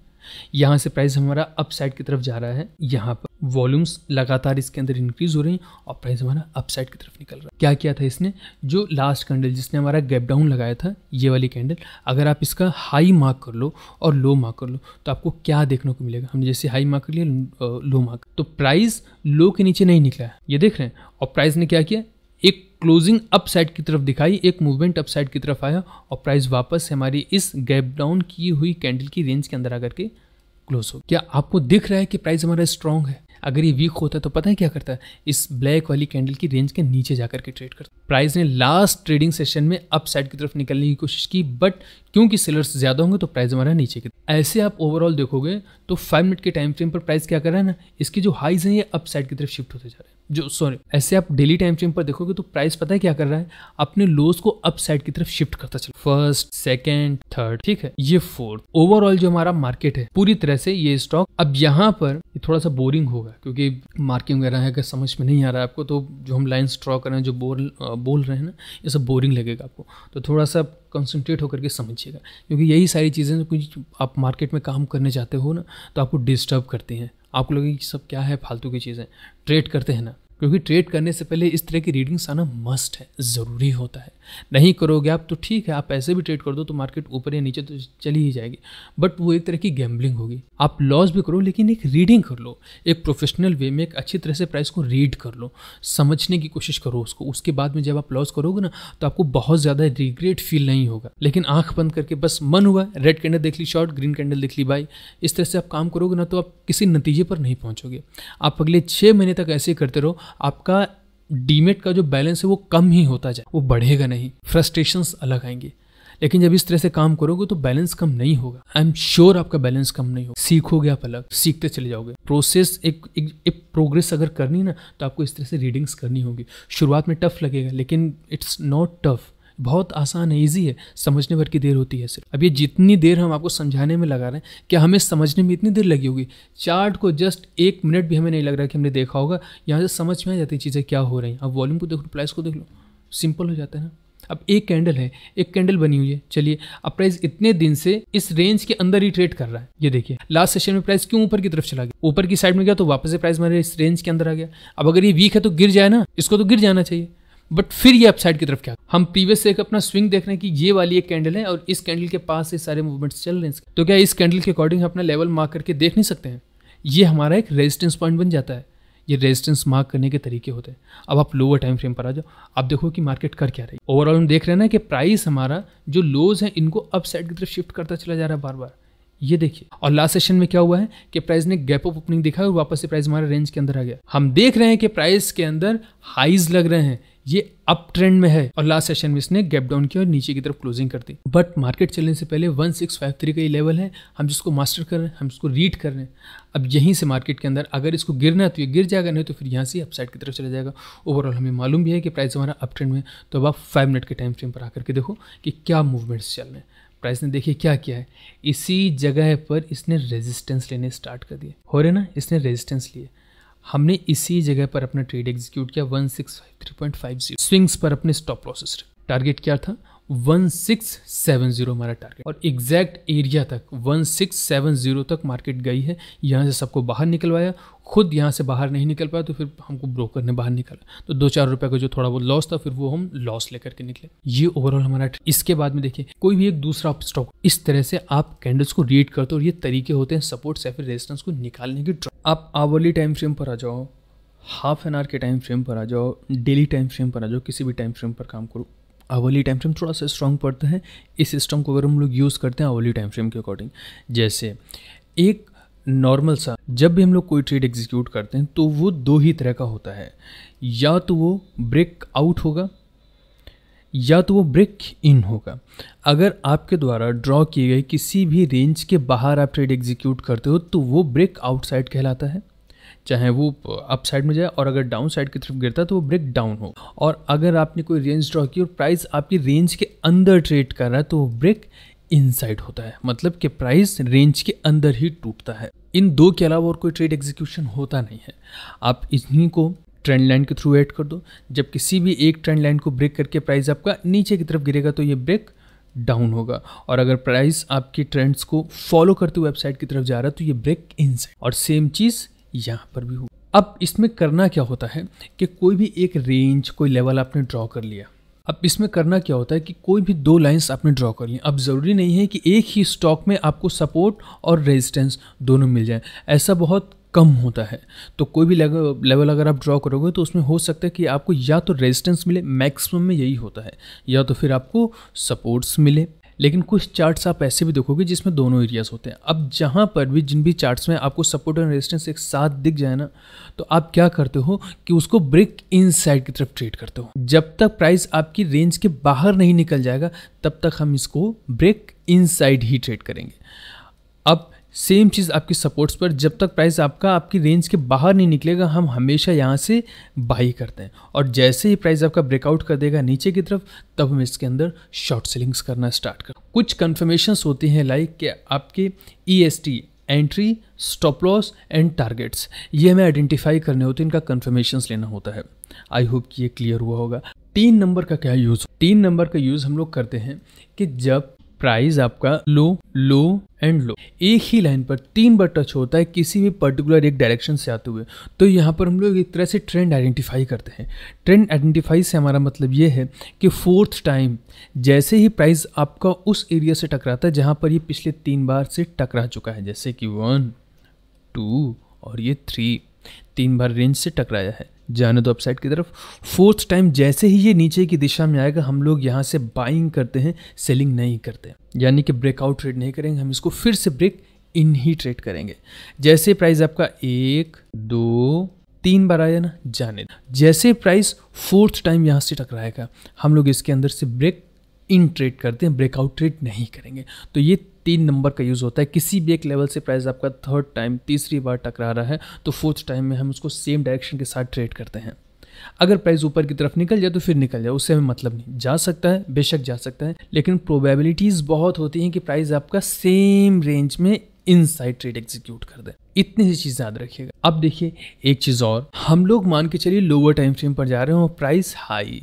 यहाँ से प्राइस हमारा अप साइड की तरफ जा रहा है यहाँ पर वॉल्यूम्स लगातार इसके अंदर इंक्रीज हो रही हैं और प्राइस हमारा अप साइड की तरफ निकल रहा है क्या किया था इसने जो लास्ट कैंडल जिसने हमारा गैप डाउन लगाया था ये वाली कैंडल अगर आप इसका हाई मार्क कर लो और लो मार्क कर लो तो आपको क्या देखने को मिलेगा हमने जैसे हाई मार्क कर लिया लो मार्क तो प्राइस लो के नीचे नहीं निकला है ये देख रहे हैं और प्राइस ने क्या किया क्लोजिंग अप साइड की तरफ दिखाई एक मूवमेंट अप साइड की तरफ आया और प्राइस वापस हमारी इस गैप डाउन की हुई कैंडल की रेंज के अंदर आकर के क्लोज हो क्या आपको दिख रहा है कि प्राइस हमारा स्ट्रांग है अगर ये वीक होता तो पता है क्या करता है इस ब्लैक वाली कैंडल की रेंज के नीचे जाकर के ट्रेड करता प्राइस ने लास्ट ट्रेडिंग सेशन में अप साइड की तरफ निकलने की कोशिश की बट क्योंकि सेलर्स ज़्यादा होंगे तो प्राइस हमारा नीचे की ऐसे आप ओवरऑल देखोगे तो फाइव मिनट के टाइम फ्रेम पर प्राइस क्या कर रहा है ना इसकी जो हाइज हैं ये अप साइड की तरफ शिफ्ट होते जा रहे हैं जो सॉरी ऐसे आप डेली टाइम फ्रेम पर देखोगे तो प्राइस पता है क्या कर रहा है अपने लोस को अप साइड की तरफ शिफ्ट करता चला फर्स्ट सेकेंड थर्ड ठीक है ये फोर्थ ओवरऑल जो हमारा मार्केट है पूरी तरह से ये स्टॉक अब यहाँ पर थोड़ा सा बोरिंग होगा क्योंकि मार्किंग वगैरह है अगर समझ में नहीं आ रहा है आपको तो जो हम लाइन्स ड्रॉ कर रहे हैं जो बोल बोल रहे हैं ना ये सब बोरिंग लगेगा आपको तो थोड़ा सा कंसनट्रेट होकर के समझिएगा क्योंकि यही सारी चीज़ें कुछ आप मार्केट में काम करने जाते हो ना तो आपको डिस्टर्ब करती हैं आपको लगे कि सब क्या है फालतू की चीज़ें ट्रेड करते हैं ना क्योंकि ट्रेड करने से पहले इस तरह की रीडिंग्स आना मस्ट है ज़रूरी होता है नहीं करोगे आप तो ठीक है आप पैसे भी ट्रेड कर दो तो मार्केट ऊपर या नीचे तो चली ही जाएगी बट वो एक तरह की गैम्बलिंग होगी आप लॉस भी करो लेकिन एक रीडिंग कर लो एक प्रोफेशनल वे में एक अच्छी तरह से प्राइस को रीड कर लो समझने की कोशिश करो उसको उसके बाद में जब आप लॉस करोगे ना तो आपको बहुत ज़्यादा रिग्रेट फील नहीं होगा लेकिन आंख बंद करके बस मन हुआ रेड कैंडल देख ली शॉर्ट ग्रीन कैंडल देख ली बाई इस तरह से आप काम करोगे ना तो आप किसी नतीजे पर नहीं पहुँचोगे आप अगले छः महीने तक ऐसे करते रहो आपका डीमेट का जो बैलेंस है वो कम ही होता जाए वो बढ़ेगा नहीं फ्रस्ट्रेशंस अलग आएंगे लेकिन जब इस तरह से काम करोगे तो बैलेंस कम नहीं होगा आई एम श्योर आपका बैलेंस कम नहीं होगा सीखोगे आप अलग सीखते चले जाओगे प्रोसेस एक एक, एक प्रोग्रेस अगर करनी ना तो आपको इस तरह से रीडिंग्स करनी होगी शुरुआत में टफ लगेगा लेकिन इट्स नॉट टफ बहुत आसान है ईजी है समझने भर की देर होती है सिर्फ अब ये जितनी देर हम आपको समझाने में लगा रहे हैं क्या हमें समझने में इतनी देर लगी होगी चार्ट को जस्ट एक मिनट भी हमें नहीं लग रहा कि हमने देखा होगा यहाँ से समझ में आ जाती चीज़ें क्या हो रही हैं अब वॉल्यूम को देख लो प्राइस को देख लो सिंपल हो जाता है ना अब एक कैंडल है एक कैंडल बनी हुई है चलिए अब प्राइस इतने दिन से इस रेंज के अंदर ही ट्रेड कर रहा है ये देखिए लास्ट सेशन में प्राइस क्यों ऊपर की तरफ चला गया ऊपर की साइड में गया तो वापस से प्राइस मेरे इस रेंज के अंदर आ गया अब अगर ये वीक है तो गिर जाए ना इसको तो गिर जाना चाहिए बट फिर ये अपसाइड की तरफ क्या हम प्रीवियस से अपना स्विंग देख रहे हैं कि ये वाली एक कैंडल है और इस कैंडल के पास से सारे मूवमेंट्स चल रहे हैं तो क्या इस कैंडल के अकॉर्डिंग हम अपना लेवल मार्क करके देख नहीं सकते हैं ये हमारा एक रेजिस्टेंस पॉइंट बन जाता है ये रेजिस्टेंस मार्क करने के तरीके होते हैं अब आप लोअर टाइम फ्रेम पर आ जाओ आप देखो कि मार्केट कर क्या रही ओवरऑल हम देख रहे हैं ना कि प्राइस हमारा जो लोज है इनको अप साइड की तरफ शिफ्ट करता चला जा रहा है बार बार ये देखिए और लास्ट सेशन में क्या हुआ है कि प्राइस ने गैप ऑफ ओपनिंग दिखाया और वापस से प्राइस हमारे रेंज के अंदर आ गया हम देख रहे हैं कि प्राइस के अंदर हाइज लग रहे हैं ये अप ट्रेंड में है और लास्ट सेशन में इसने गैप डाउन किया और नीचे की तरफ क्लोजिंग कर दी बट मार्केट चलने से पहले 1653 का ये लेवल है हम जिसको मास्टर कर रहे हैं हम इसको रीड कर रहे हैं अब यहीं से मार्केट के अंदर अगर इसको गिरना है तो ये गिर जाएगा नहीं तो फिर यहाँ से अपसाइड की तरफ चला जाएगा ओवरऑल हमें मालूम भी है कि प्राइस हमारा अप ट्रेंड में तो अब आप फाइव मिनट के टाइम फ्रेम पर आकर के देखो कि क्या मूवमेंट्स चल रहे हैं प्राइस ने देखिए क्या किया है इसी जगह पर इसने रेजिस्टेंस लेने स्टार्ट कर दिए हो रहे ना इसने रेजिस्टेंस लिए हमने इसी जगह पर अपना ट्रेड एग्जीक्यूट किया one six five three point five zero swings पर अपने स्टॉप लॉसेस टारगेट क्या था 1670 हमारा टारगेट और एग्जैक्ट एरिया तक 1670 तक मार्केट गई है यहाँ से सबको बाहर निकलवाया खुद यहाँ से बाहर नहीं निकल पाया तो फिर हमको ब्रोकर ने बाहर निकाला तो दो चार रुपए का जो थोड़ा बहुत लॉस था फिर वो हम लॉस लेकर के निकले ये ओवरऑल हमारा इसके बाद में देखिए कोई भी एक दूसरा स्टॉक इस तरह से आप कैंडल्स को रीड करते हो और ये तरीके होते हैं सपोर्ट या फिर रेजिस्टेंस को निकालने की आप आवली टाइम फ्रेम पर आ जाओ हाफ एन आवर के टाइम फ्रेम पर आ जाओ डेली टाइम फ्रेम पर आ जाओ किसी भी टाइम फ्रेम पर काम करो अवली टाइम फ्रेम थोड़ा सा स्ट्रॉन्ग पड़ता है इस सिस्टम को अगर हम लोग यूज़ करते हैं अवली टाइम फ्रेम के अकॉर्डिंग जैसे एक नॉर्मल सा जब भी हम लोग कोई ट्रेड एग्जीक्यूट करते हैं तो वो दो ही तरह का होता है या तो वो ब्रेक आउट होगा या तो वो ब्रेक इन होगा अगर आपके द्वारा ड्रॉ किए गए किसी भी रेंज के बाहर आप ट्रेड एग्जीक्यूट करते हो तो वो ब्रेक आउटसाइड कहलाता है चाहे वो अप साइड में जाए और अगर डाउन साइड की तरफ गिरता है तो वो ब्रेक डाउन हो और अगर आपने कोई रेंज ड्रॉ की और प्राइस आपकी रेंज के अंदर ट्रेड कर रहा है तो वो ब्रेक इनसाइड होता है मतलब कि प्राइस रेंज के अंदर ही टूटता है इन दो के अलावा और कोई ट्रेड एग्जीक्यूशन होता नहीं है आप इन्हीं को ट्रेंड लाइन के थ्रू ऐड कर दो जब किसी भी एक ट्रेंड लाइन को ब्रेक करके प्राइस आपका नीचे की तरफ गिरेगा तो ये ब्रेक डाउन होगा और अगर प्राइस आपके ट्रेंड्स को फॉलो करते हुए वेबसाइट की तरफ जा रहा है तो ये ब्रेक इनसाइड और सेम चीज़ यहाँ पर भी हो अब इसमें करना क्या होता है कि कोई भी एक रेंज कोई लेवल आपने ड्रॉ कर लिया अब इसमें करना क्या होता है कि कोई भी दो लाइंस आपने ड्रॉ कर ली अब ज़रूरी नहीं है कि एक ही स्टॉक में आपको सपोर्ट और रेजिस्टेंस दोनों मिल जाए ऐसा बहुत कम होता है तो कोई भी लेवल अगर आप ड्रॉ करोगे तो उसमें हो सकता है कि आपको या तो रेजिस्टेंस मिले मैक्सिमम में यही होता है या तो फिर आपको सपोर्ट्स मिले लेकिन कुछ चार्ट्स आप ऐसे भी देखोगे जिसमें दोनों एरियाज होते हैं अब जहाँ पर भी जिन भी चार्ट्स में आपको सपोर्ट एंड रेजिस्टेंस एक साथ दिख जाए ना तो आप क्या करते हो कि उसको ब्रेक इन साइड की तरफ ट्रेड करते हो जब तक प्राइस आपकी रेंज के बाहर नहीं निकल जाएगा तब तक हम इसको ब्रेक इन साइड ही ट्रेड करेंगे अब सेम चीज़ आपके सपोर्ट्स पर जब तक प्राइस आपका आपकी रेंज के बाहर नहीं निकलेगा हम हमेशा यहाँ से बाई करते हैं और जैसे ही प्राइस आपका ब्रेकआउट कर देगा नीचे की तरफ तब हम इसके अंदर शॉर्ट सेलिंग्स करना स्टार्ट कर कुछ कन्फर्मेशंस होती हैं लाइक कि आपके E S T entry stop loss and targets ये हमें आइडेंटिफाई करने होते हैं इनका कन्फर्मेशंस लेना होता है आई होप कि ये क्लियर हुआ होगा तीन नंबर का क्या यूज़ तीन नंबर का यूज़ हम लोग करते हैं कि जब प्राइस आपका लो लो एंड लो एक ही लाइन पर तीन बार टच होता है किसी भी पर्टिकुलर एक डायरेक्शन से आते हुए तो यहाँ पर हम लोग एक तरह से ट्रेंड आइडेंटिफाई करते हैं ट्रेंड आइडेंटिफाई से हमारा मतलब ये है कि फोर्थ टाइम जैसे ही प्राइस आपका उस एरिया से टकराता है जहाँ पर ये पिछले तीन बार से टकरा चुका है जैसे कि वन टू और ये थ्री तीन बार रेंज से टकराया है जाने दो अपसाइड की तरफ फोर्थ टाइम जैसे ही ये नीचे की दिशा में आएगा हम लोग यहाँ से बाइंग करते हैं सेलिंग नहीं करते यानी कि ब्रेकआउट ट्रेड नहीं करेंगे हम इसको फिर से ब्रेक इन ही ट्रेड करेंगे जैसे प्राइस आपका एक दो तीन बार आया ना जाने जैसे प्राइस फोर्थ टाइम यहाँ से टकराएगा हम लोग इसके अंदर से ब्रेक इन ट्रेड करते हैं ब्रेकआउट ट्रेड नहीं करेंगे तो ये तीन नंबर का यूज़ होता है किसी भी एक लेवल से प्राइस आपका थर्ड टाइम तीसरी बार टकरा रहा है तो फोर्थ टाइम में हम उसको सेम डायरेक्शन के साथ ट्रेड करते हैं अगर प्राइस ऊपर की तरफ निकल जाए तो फिर निकल जाए उससे हमें मतलब नहीं जा सकता है बेशक जा सकता है लेकिन प्रोबेबिलिटीज़ बहुत होती हैं कि प्राइस आपका सेम रेंज में इन साइड ट्रेड एग्जीक्यूट कर दे इतनी सी चीज़ याद रखिएगा अब देखिए एक चीज़ और हम लोग मान के चलिए लोअर टाइम फ्रेम पर जा रहे हो और प्राइस हाई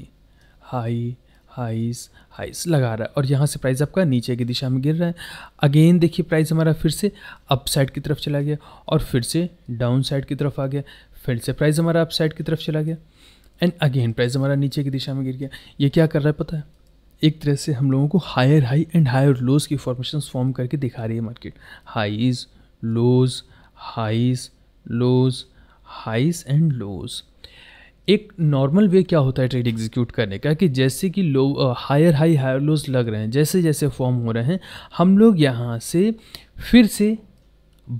हाई हाईज हाइस लगा रहा है और यहाँ से प्राइस आपका नीचे की दिशा में गिर रहा है अगेन देखिए प्राइस हमारा फिर से अप साइड की तरफ चला गया और फिर से डाउन साइड की तरफ आ गया फिर से प्राइस हमारा अप साइड की तरफ चला गया एंड अगेन प्राइस हमारा नीचे की दिशा में गिर गया ये क्या कर रहा है पता है एक तरह से हम लोगों को higher high and higher lows की फॉर्मेशन फॉर्म करके दिखा रही है market highs lows highs lows highs and lows एक नॉर्मल वे क्या होता है ट्रेड एग्जीक्यूट करने का कि जैसे कि low higher high higher lows लग रहे हैं जैसे जैसे फॉर्म हो रहे हैं हम लोग यहाँ से फिर से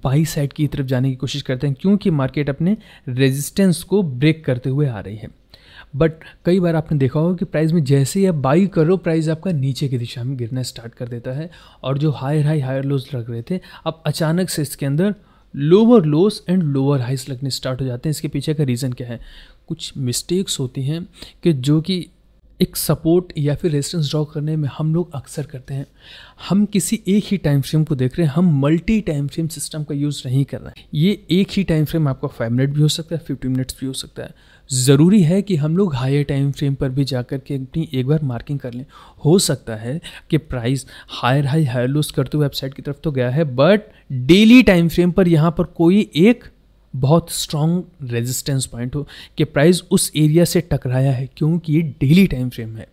बाई साइड की तरफ जाने की कोशिश करते हैं क्योंकि मार्केट अपने रेजिस्टेंस को ब्रेक करते हुए आ रही है बट कई बार आपने देखा होगा कि प्राइस में जैसे ही आप बाई करो प्राइस आपका नीचे की दिशा में गिरना स्टार्ट कर देता है और जो हायर हाई हायर लोज लग रहे थे अब अचानक से इसके अंदर लोअर लोस एंड लोअर हाइस लगने स्टार्ट हो जाते हैं इसके पीछे का रीज़न क्या है कुछ मिस्टेक्स होती हैं कि जो कि एक सपोर्ट या फिर रेजिस्टेंस ड्रॉ करने में हम लोग अक्सर करते हैं हम किसी एक ही टाइम फ्रेम को देख रहे हैं हम मल्टी टाइम फ्रेम सिस्टम का यूज़ नहीं कर रहे हैं ये एक ही टाइम फ्रेम आपका फाइव मिनट भी हो सकता है फिफ्टी मिनट्स भी हो सकता है ज़रूरी है कि हम लोग हायर टाइम फ्रेम पर भी जा के अपनी एक बार मार्किंग कर लें हो सकता है कि price higher high higher lows करते हुए वेबसाइट की तरफ तो गया है बट डेली टाइम फ्रेम पर यहाँ पर कोई एक बहुत स्ट्रॉन्ग रेजिस्टेंस पॉइंट हो कि प्राइस उस एरिया से टकराया है क्योंकि ये डेली टाइम फ्रेम है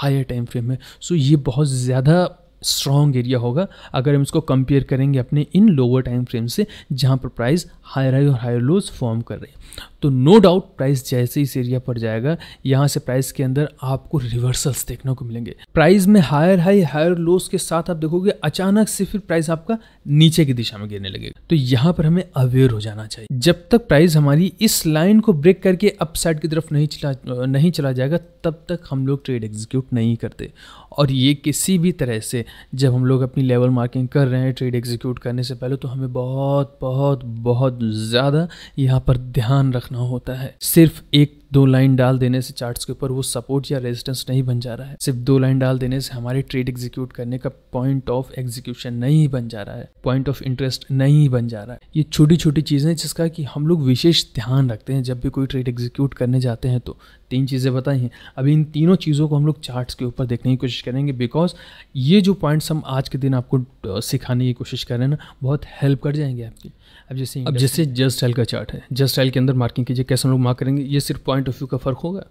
हायर टाइम फ्रेम है सो ये बहुत ज़्यादा स्ट्रॉन्ग एरिया होगा अगर हम इसको कंपेयर करेंगे अपने इन लोअर टाइम फ्रेम से जहाँ पर प्राइस हायर हाई और हायर लोज फॉर्म कर रहे हैं तो नो डाउट प्राइस जैसे इस एरिया पर जाएगा यहाँ से प्राइस के अंदर आपको रिवर्सल्स देखने को मिलेंगे प्राइस में हायर हाई हायर लोस के साथ आप देखोगे अचानक से फिर प्राइस आपका नीचे की दिशा में गिरने लगेगा तो यहाँ पर हमें अवेयर हो जाना चाहिए जब तक प्राइस हमारी इस लाइन को ब्रेक करके अप साइड की तरफ नहीं चला नहीं चला जाएगा तब तक हम लोग ट्रेड एग्जीक्यूट नहीं करते और ये किसी भी तरह से जब हम लोग अपनी लेवल मार्किंग कर रहे हैं ट्रेड एग्जीक्यूट करने से पहले तो हमें बहुत बहुत बहुत ज़्यादा यहाँ पर ध्यान रख रखना होता है सिर्फ एक दो लाइन डाल देने से चार्ट्स के ऊपर वो सपोर्ट या रेजिस्टेंस नहीं बन जा रहा है सिर्फ दो लाइन डाल देने से हमारे ट्रेड एग्जीक्यूट करने का पॉइंट ऑफ एग्जीक्यूशन नहीं बन जा रहा है पॉइंट ऑफ इंटरेस्ट नहीं बन जा रहा है ये छोटी छोटी चीज़ें जिसका कि हम लोग विशेष ध्यान रखते हैं जब भी कोई ट्रेड एग्जीक्यूट करने जाते हैं तो तीन चीज़ें बताई हैं अभी इन तीनों चीज़ों को हम लोग चार्ट्स के ऊपर देखने की कोशिश करेंगे बिकॉज ये जो पॉइंट्स हम आज के दिन आपको सिखाने की कोशिश कर रहे हैं ना बहुत हेल्प कर जाएंगे आपकी अब जैसे अब जैसे जस्ट स्टाइल का चार्ट है जस्ट स्टाइल के अंदर मार्किंग कीजिए कैसे हम लोग मार्क करेंगे ये सिर्फ पॉइंट ऑफ व्यू का फ़र्क होगा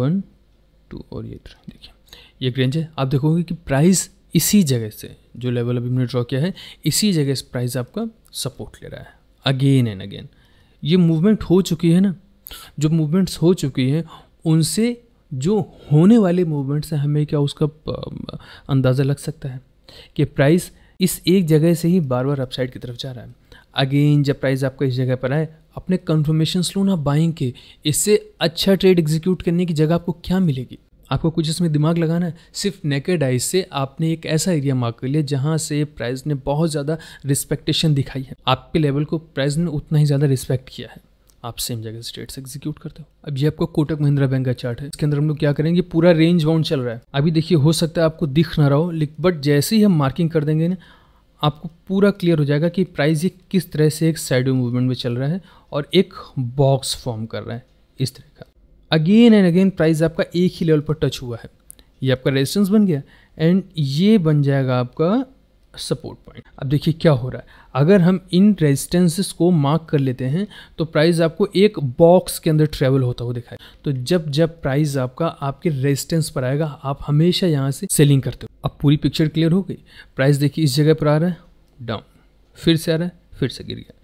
वन टू और ये थ्री देखिए ये रेंज है आप देखोगे कि प्राइस इसी जगह से जो लेवल अभी हमने ड्रॉ किया है इसी जगह से प्राइस आपका सपोर्ट ले रहा है अगेन एंड अगेन ये मूवमेंट हो चुकी है ना जो मूवमेंट्स हो चुकी हैं उनसे जो होने वाले मूवमेंट्स हैं हमें क्या उसका अंदाज़ा लग सकता है कि प्राइस इस एक जगह से ही बार बार अपसाइड की तरफ जा रहा है अगेन जब प्राइस आपका इस जगह पर आए अपने कन्फर्मेशन लो ना बाइंग के इससे अच्छा ट्रेड एग्जीक्यूट करने की जगह आपको क्या मिलेगी आपको कुछ इसमें दिमाग लगाना है सिर्फ नेकेड आइज से आपने एक ऐसा एरिया मार्क कर लिया जहाँ से प्राइस ने बहुत ज़्यादा रिस्पेक्टेशन दिखाई है आपके लेवल को प्राइस ने उतना ही ज़्यादा रिस्पेक्ट किया है आप सेम जगह से एग्जीक्यूट करते हो अब ये आपका कोटक महिंद्रा बैंक का चार्ट है इसके अंदर हम लोग क्या करेंगे पूरा रेंज बाउंड चल रहा है अभी देखिए हो सकता है आपको दिख ना रहा हो बट जैसे ही हम मार्किंग कर देंगे ना आपको पूरा क्लियर हो जाएगा कि प्राइस ये किस तरह से एक साइड मूवमेंट में चल रहा है और एक बॉक्स फॉर्म कर रहा है इस तरह का अगेन एंड अगेन प्राइस आपका एक ही लेवल पर टच हुआ है ये आपका रेजिस्टेंस बन गया एंड ये बन जाएगा आपका सपोर्ट पॉइंट अब देखिए क्या हो रहा है अगर हम इन रेजिस्टेंसेस को मार्क कर लेते हैं तो प्राइस आपको एक बॉक्स के अंदर ट्रेवल होता हुआ दिखाए तो जब जब प्राइस आपका आपके रेजिस्टेंस पर आएगा आप हमेशा यहाँ से सेलिंग करते हो अब पूरी पिक्चर क्लियर हो गई प्राइस देखिए इस जगह पर आ रहा है डाउन फिर से आ रहा है फिर से गिर गया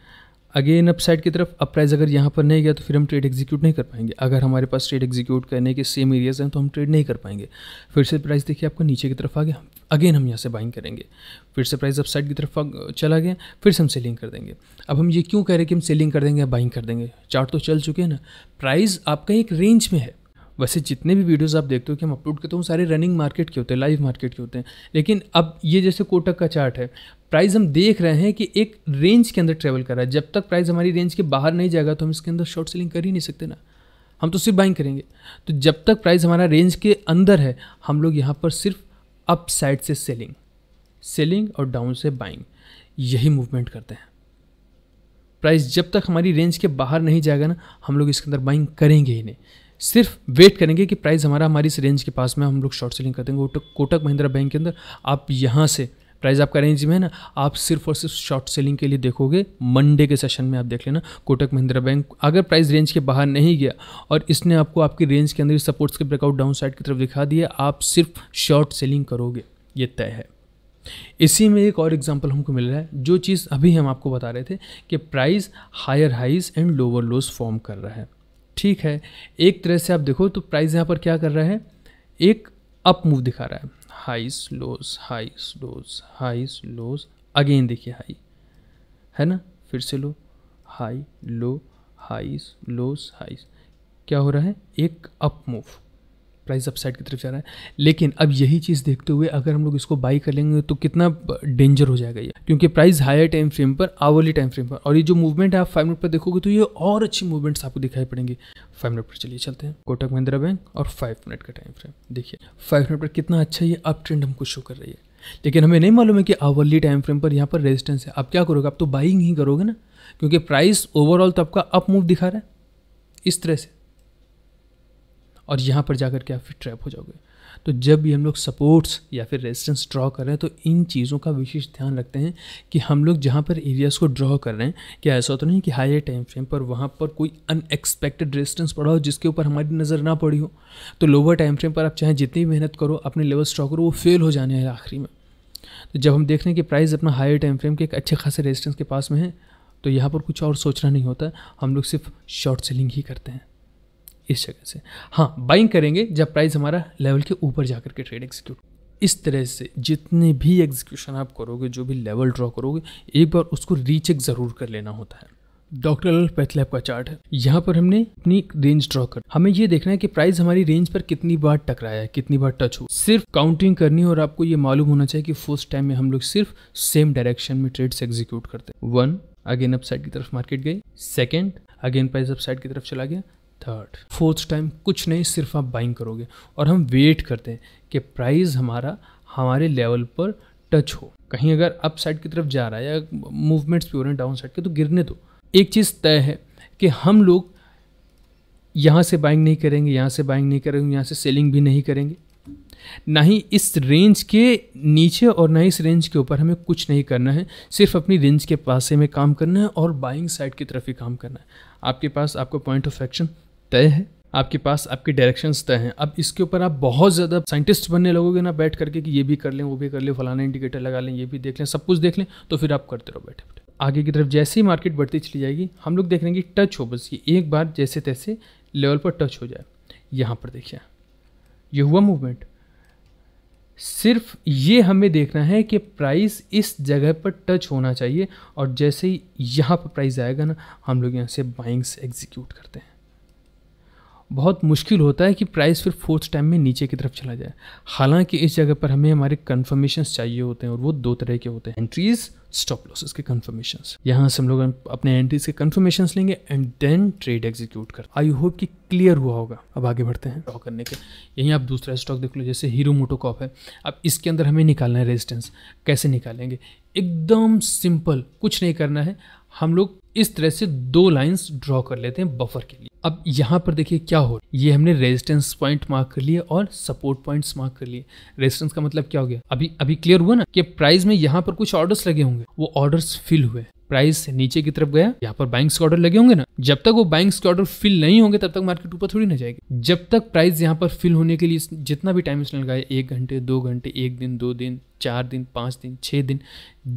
अगेन अप साइड की तरफ अप प्राइस अगर यहाँ पर नहीं गया तो फिर हम ट्रेड एग्जीक्यूट नहीं कर पाएंगे अगर हमारे पास ट्रेड एग्जीक्यूट करने के सेम एरियाज हैं तो हम ट्रेड नहीं कर पाएंगे फिर से प्राइस देखिए आपको नीचे की तरफ आ गया अगेन हम यहाँ से बाइंग करेंगे फिर से प्राइस अप साइड की तरफ चला गया फिर से हम सेलिंग कर देंगे अब हम ये क्यों कह रहे हैं कि हम सेलिंग कर देंगे या बाइंग कर देंगे चार्ट तो चल चुके हैं ना प्राइस आपका एक रेंज में है वैसे जितने भी वीडियोस आप देखते हो कि हम अपलोड करते हैं सारे रनिंग मार्केट के होते हैं लाइव मार्केट के होते हैं लेकिन अब ये जैसे कोटक का चार्ट है प्राइस हम देख रहे हैं कि एक रेंज के अंदर ट्रेवल कर रहा है जब तक प्राइस हमारी रेंज के बाहर नहीं जाएगा तो हम इसके अंदर शॉर्ट सेलिंग कर ही नहीं सकते ना हम तो सिर्फ बाइंग करेंगे तो जब तक प्राइस हमारा रेंज के अंदर है हम लोग यहाँ पर सिर्फ अप साइड से सेलिंग सेलिंग और डाउन से बाइंग यही मूवमेंट करते हैं प्राइस जब तक हमारी रेंज के बाहर नहीं जाएगा ना हम लोग इसके अंदर बाइंग करेंगे ही नहीं सिर्फ वेट करेंगे कि प्राइस हमारा हमारी इस रेंज के पास में हम लोग शॉर्ट सेलिंग कर देंगे कोटक महिंद्रा बैंक के अंदर आप यहाँ से प्राइस आपका रेंज में है ना आप सिर्फ और सिर्फ शॉर्ट सेलिंग के लिए देखोगे मंडे के सेशन में आप देख लेना कोटक महिंद्रा बैंक अगर प्राइस रेंज के बाहर नहीं गया और इसने आपको आपकी रेंज के अंदर सपोर्ट्स के ब्रेकआउट डाउन साइड की तरफ दिखा दिया आप सिर्फ शॉर्ट सेलिंग करोगे ये तय है इसी में एक और एग्जाम्पल हमको मिल रहा है जो चीज़ अभी हम आपको बता रहे थे कि price higher highs and lower lows form कर रहा है ठीक है एक तरह से आप देखो तो प्राइस यहाँ पर क्या कर रहा है एक अप मूव दिखा रहा है highs lows highs lows highs lows again देखिए हाई है ना फिर से low high low high lows high क्या हो रहा है एक अप मूव प्राइस अपसाइड की तरफ जा रहा है लेकिन अब यही चीज़ देखते हुए अगर हम लोग इसको बाई कर लेंगे तो कितना डेंजर हो जाएगा ये क्योंकि प्राइस हायर टाइम फ्रेम पर आवर्ली टाइम फ्रेम पर और ये जो मूवमेंट है आप फाइव मिनट पर देखोगे तो ये और अच्छी मूवमेंट्स आपको दिखाई पड़ेंगी फाइव मिनट पर चलिए चलते हैं कोटक महिंद्रा बैंक और फाइव मिनट का टाइम फ्रेम देखिए फाइव मिनट पर कितना अच्छा ये अप ट्रेंड हमको शो कर रही है लेकिन हमें नहीं मालूम है कि आवर्ली टाइम फ्रेम पर यहाँ पर रेजिस्टेंस है आप क्या करोगे आप तो बाइंग ही करोगे ना क्योंकि प्राइस ओवरऑल तो आपका अप मूव दिखा रहा है इस तरह से और यहाँ पर जाकर के आप फिर ट्रैप हो जाओगे तो जब भी हम लोग सपोर्ट्स या फिर रेजिस्टेंस ड्रॉ कर रहे हैं तो इन चीज़ों का विशेष ध्यान रखते हैं कि हम लोग जहाँ पर एरियाज़ को ड्रॉ कर रहे हैं क्या ऐसा तो नहीं कि हायर टाइम फ्रेम पर वहाँ पर कोई अनएक्सपेक्टेड रेजिस्टेंस पड़ा हो जिसके ऊपर हमारी नज़र ना पड़ी हो तो लोअर टाइम फ्रेम पर आप चाहे जितनी मेहनत करो अपने लेवल्स स्ट्रॉ करो वो फेल हो जाने हैं आखिरी में तो जब हम देख रहे हैं कि प्राइस अपना हायर टाइम फ्रेम के एक अच्छे खासे रेजिस्टेंस के पास में है तो यहाँ पर कुछ और सोचना नहीं होता हम लोग सिर्फ शॉर्ट सेलिंग ही करते हैं इस जगह से हाँ बाइंग करेंगे जब प्राइस हमारा लेवल के ऊपर जा करके ट्रेड एग्जीक्यूट इस तरह से जितने भी एग्जीक्यूशन आप करोगे जो भी लेवल ड्रॉ करोगे एक बार उसको रीचेक ज़रूर कर लेना होता है डॉक्टर अल पैथलैब का चार्ट है यहाँ पर हमने अपनी रेंज ड्रॉ कर हमें ये देखना है कि प्राइस हमारी रेंज पर कितनी बार टकराया है कितनी बार टच हो सिर्फ काउंटिंग करनी और आपको ये मालूम होना चाहिए कि फर्स्ट टाइम में हम लोग सिर्फ सेम डायरेक्शन में ट्रेड्स एग्जीक्यूट करते हैं वन अगेन अपसाइड की तरफ मार्केट गई सेकेंड अगेन प्राइस अपसाइड की तरफ चला गया थर्ड फोर्थ टाइम कुछ नहीं सिर्फ आप बाइंग करोगे और हम वेट करते हैं कि प्राइस हमारा हमारे लेवल पर टच हो कहीं अगर अप साइड की तरफ जा रहा है या मूवमेंट्स भी हो रहे हैं डाउन साइड के तो गिरने दो एक चीज़ तय है कि हम लोग यहाँ से बाइंग नहीं करेंगे यहाँ से बाइंग नहीं करेंगे यहाँ से सेलिंग भी नहीं करेंगे ना ही इस रेंज के नीचे और ना इस रेंज के ऊपर हमें कुछ नहीं करना है सिर्फ अपनी रेंज के पास में काम करना है और बाइंग साइड की तरफ ही काम करना है आपके पास आपका पॉइंट ऑफ एक्शन तय है आपके पास आपके डायरेक्शंस तय हैं अब इसके ऊपर आप बहुत ज़्यादा साइंटिस्ट बनने लगोगे ना बैठ करके कि ये भी कर लें वो भी कर लें फलाना इंडिकेटर लगा लें ये भी देख लें सब कुछ देख लें तो फिर आप करते रहो बैठे बैठे आगे की तरफ जैसे ही मार्केट बढ़ती चली जाएगी हम लोग देख लेंगे कि टच हो बस ये एक बार जैसे तैसे लेवल पर टच हो जाए यहाँ पर देखिए ये हुआ मूवमेंट सिर्फ ये हमें देखना है कि प्राइस इस जगह पर टच होना चाहिए और जैसे ही यहाँ पर प्राइस आएगा ना हम लोग यहाँ से बाइंग्स एग्जीक्यूट करते हैं बहुत मुश्किल होता है कि प्राइस फिर फोर्थ टाइम में नीचे की तरफ चला जाए हालांकि इस जगह पर हमें हमारे कन्फर्मेशन चाहिए होते हैं और वो दो तरह के होते हैं एंट्रीज़ स्टॉप लॉसेस के कन्फर्मेशन यहाँ से हम लोग अपने एंट्रीज के कन्फर्मेशन लेंगे एंड देन ट्रेड एग्जीक्यूट कर आई होप कि क्लियर हुआ होगा अब आगे बढ़ते हैं स्टॉक करने के यहीं आप दूसरा स्टॉक देख लो जैसे हीरो मोटोकॉप है अब इसके अंदर हमें निकालना है रेजिस्टेंस कैसे निकालेंगे एकदम सिंपल कुछ नहीं करना है हम लोग इस तरह से दो लाइंस ड्रॉ कर लेते हैं बफर के लिए अब यहाँ पर देखिए क्या हो ये हमने रेजिस्टेंस पॉइंट मार्क कर लिए और सपोर्ट पॉइंट्स मार्क कर लिए रेजिस्टेंस का मतलब क्या हो गया अभी अभी क्लियर हुआ ना कि प्राइस में यहाँ पर कुछ ऑर्डर्स लगे होंगे होंगे वो ऑर्डर फिल हुए प्राइस नीचे की तरफ गया यहाँ पर बैंक के ऑर्डर लगे होंगे ना जब तक वो बैंक के ऑर्डर फिल नहीं होंगे तब तक मार्केट ऊपर थोड़ी ना जाएगी जब तक प्राइस यहाँ पर फिल होने के लिए जितना भी टाइम इसने लगाया एक घंटे दो घंटे एक दिन दो दिन चार दिन पाँच दिन छः दिन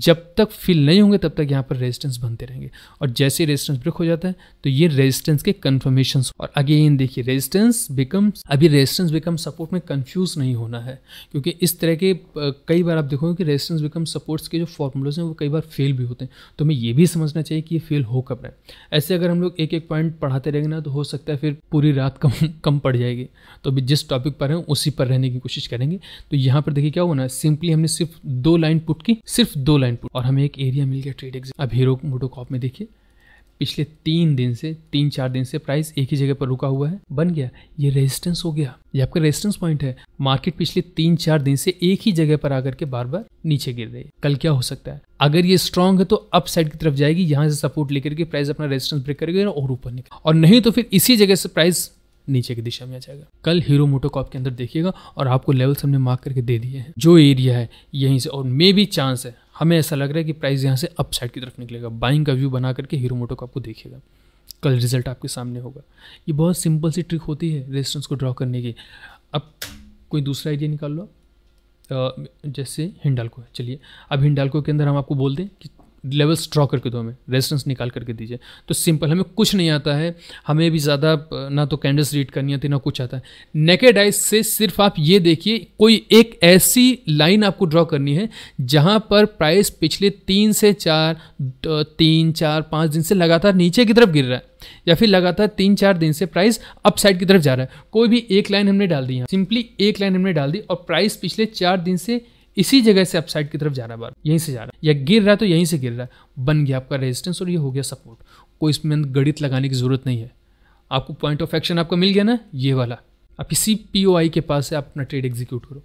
जब तक फिल नहीं होंगे तब तक यहाँ पर रेजिस्टेंस बनते रहेंगे और जैसे ही रेजिस्टेंस ब्रेक हो जाता है तो ये रेजिस्टेंस के कन्फर्मेशन और अगेन देखिए रेजिस्टेंस बिकम अभी रेजिस्टेंस बिकम सपोर्ट में कन्फ्यूज नहीं होना है क्योंकि इस तरह के कई बार आप देखोगे कि रेजिस्टेंस बिकम सपोर्ट्स के जो फॉर्मूलोज हैं वो कई बार फेल भी होते हैं तो हमें ये भी समझना चाहिए कि ये फेल हो कब रहा है ऐसे अगर हम लोग एक एक पॉइंट पढ़ाते रहेंगे ना तो हो सकता है फिर पूरी रात कम कम पड़ जाएगी तो अभी जिस टॉपिक पर हैं उसी पर रहने की कोशिश करेंगे तो यहाँ पर देखिए क्या होना है सिंपली हमने सिर्फ दो लाइन पुट की सिर्फ दो लाइन पुट और हमें एक एरिया मिल गया ट्रेड एग्जिट अब हीरो मोटोकॉप में देखिए पिछले तीन दिन से तीन चार दिन से प्राइस एक ही जगह पर रुका हुआ है बन गया ये रेजिस्टेंस हो गया ये आपका रेजिस्टेंस पॉइंट है मार्केट पिछले तीन चार दिन से एक ही जगह पर आकर के बार बार नीचे गिर रही है कल क्या हो सकता है अगर ये स्ट्रांग है तो अप साइड की तरफ जाएगी यहाँ से सपोर्ट लेकर के प्राइस अपना रेजिस्टेंस ब्रेक करेगी और ऊपर निकल और नहीं तो फिर इसी जगह से प्राइस नीचे की दिशा में आ जाएगा कल हीरो मोटोकॉप के अंदर देखिएगा और आपको लेवल्स हमने मार्क करके दे दिए हैं जो एरिया है यहीं से और मे भी चांस है हमें ऐसा लग रहा है कि प्राइस यहाँ से अपसाइड की तरफ निकलेगा बाइंग का व्यू बना करके हीरो मोटोकॉप को देखिएगा कल रिजल्ट आपके सामने होगा ये बहुत सिंपल सी ट्रिक होती है रेजिस्टेंस को ड्रॉ करने की अब कोई दूसरा आइडिया निकाल लो जैसे हिंडालको है चलिए अब हिंडालको के अंदर हम आपको बोल दें कि लेवल्स ड्रॉ करके दो हमें रेजिस्टेंस निकाल करके दीजिए तो सिंपल हमें कुछ नहीं आता है हमें भी ज़्यादा ना तो कैंडल्स रीड करनी आती ना कुछ आता है नेकेड आइज से सिर्फ आप ये देखिए कोई एक ऐसी लाइन आपको ड्रॉ करनी है जहाँ पर प्राइस पिछले तीन से चार तीन चार पाँच दिन से लगातार नीचे की तरफ गिर रहा है या फिर लगातार तीन चार दिन से प्राइस अप साइड की तरफ जा रहा है कोई भी एक लाइन हमने डाल दी सिंपली एक लाइन हमने डाल दी और प्राइस पिछले चार दिन से इसी जगह से अपसाइड की तरफ जा रहा है बार यहीं से जा रहा है या गिर रहा है तो यहीं से गिर रहा है बन गया आपका रेजिस्टेंस और ये हो गया सपोर्ट कोई इसमें गणित लगाने की ज़रूरत नहीं है आपको पॉइंट ऑफ एक्शन आपका मिल गया ना ये वाला आप इसी पी के पास से आप अपना ट्रेड एग्जीक्यूट करो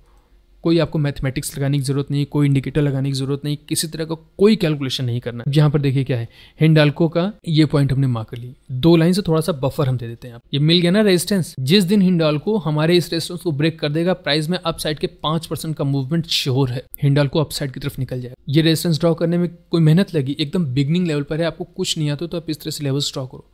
कोई आपको मैथमेटिक्स लगाने की ज़रूरत नहीं कोई इंडिकेटर लगाने की ज़रूरत नहीं किसी तरह का कोई कैलकुलेशन नहीं करना यहाँ पर देखिए क्या है हिंडालको का ये पॉइंट हमने मार्क कर ली दो लाइन से थोड़ा सा बफर हम दे देते हैं ये मिल गया ना रेजिस्टेंस जिस दिन हिंडालको हमारे इस रेजिस्टेंस को ब्रेक कर देगा प्राइस में अपसाइड के पांच परसेंट का मूवमेंट श्योर है हिंडालको अपसाइड की तरफ निकल जाए ये रेजिस्टेंस ड्रॉ करने में कोई मेहनत लगी एकदम बिगनिंग लेवल पर है आपको कुछ नहीं आता तो आप इस तरह से लेवल्स ड्रॉ करो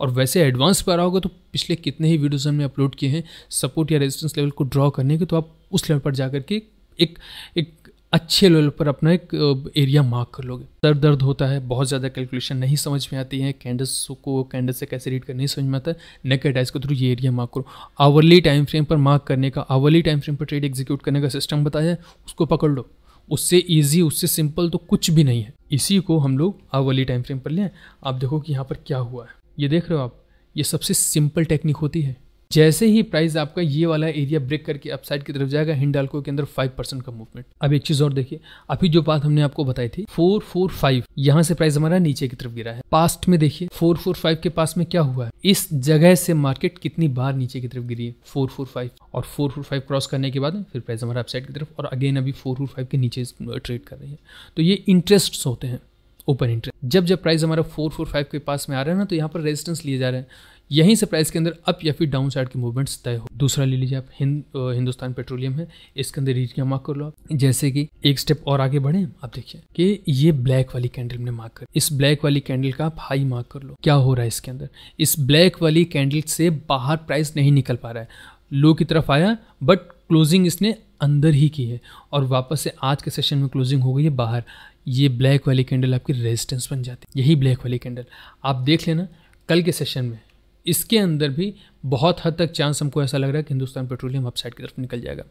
और वैसे एडवांस पर आओगे तो पिछले कितने ही वीडियोस हमने अपलोड किए हैं सपोर्ट या रेजिस्टेंस लेवल को ड्रॉ करने के तो आप उस लेवल पर जा के एक एक अच्छे लेवल पर अपना एक एरिया मार्क कर लोगे दर्द दर्द होता है बहुत ज़्यादा कैलकुलेशन नहीं समझ में आती है कैंडल्स को कैंडल से कैसे रीड कर नहीं समझ में आता नेक डाइस के थ्रू ये एरिया मार्क करो आवरली टाइम फ्रेम पर मार्क करने का आवरली टाइम फ्रेम पर ट्रेड एग्जीक्यूट करने का सिस्टम बताया उसको पकड़ लो उससे ईजी उससे सिंपल तो कुछ भी नहीं है इसी को हम लोग आवरली टाइम फ्रेम पर लें आप देखो कि यहाँ पर क्या हुआ है ये देख रहे हो आप ये सबसे सिंपल टेक्निक होती है जैसे ही प्राइस आपका ये वाला एरिया ब्रेक करके अपसाइड की तरफ जाएगा हिंडालको के अंदर फाइव परसेंट का मूवमेंट अब एक चीज और देखिए अभी जो बात हमने आपको बताई थी 445 फोर फाइव यहाँ से प्राइस हमारा नीचे की तरफ गिरा है पास्ट में देखिए 445 के पास में क्या हुआ है इस जगह से मार्केट कितनी बार नीचे की तरफ गिरी है फोर फोर फाइव और फोर फोर फाइव क्रॉस करने के बाद फिर प्राइस हमारा अपसाइड की तरफ और अगेन अभी फोर फोर फाइव के नीचे ट्रेड कर रही है तो ये इंटरेस्ट होते हैं ओपन इंटरेस्ट जब जब प्राइस हमारा फोर फोर फाइव के पास में आ रहा है ना तो यहाँ पर रेजिस्टेंस लिए जा रहे हैं यहीं से प्राइस के अंदर अप या फिर डाउन साइड के मूवमेंट्स तय हो दूसरा ले लीजिए आप हिंद हिंदुस्तान पेट्रोलियम है इसके अंदर रीडिंग मार्क कर लो आप जैसे कि एक स्टेप और आगे बढ़े आप देखिए कि ये ब्लैक वाली कैंडल ने मार्क कर इस ब्लैक वाली कैंडल का आप हाई मार्क कर लो क्या हो रहा है इसके अंदर इस ब्लैक वाली कैंडल से बाहर प्राइस नहीं निकल पा रहा है लो की तरफ आया बट क्लोजिंग इसने अंदर ही की है और वापस से आज के सेशन में क्लोजिंग हो गई है बाहर ये ब्लैक वाली कैंडल आपकी रेजिस्टेंस बन जाती है यही ब्लैक वाली कैंडल आप देख लेना कल के सेशन में इसके अंदर भी बहुत हद तक चांस हमको ऐसा लग रहा है कि हिंदुस्तान पेट्रोलियम अपसाइड की तरफ निकल जाएगा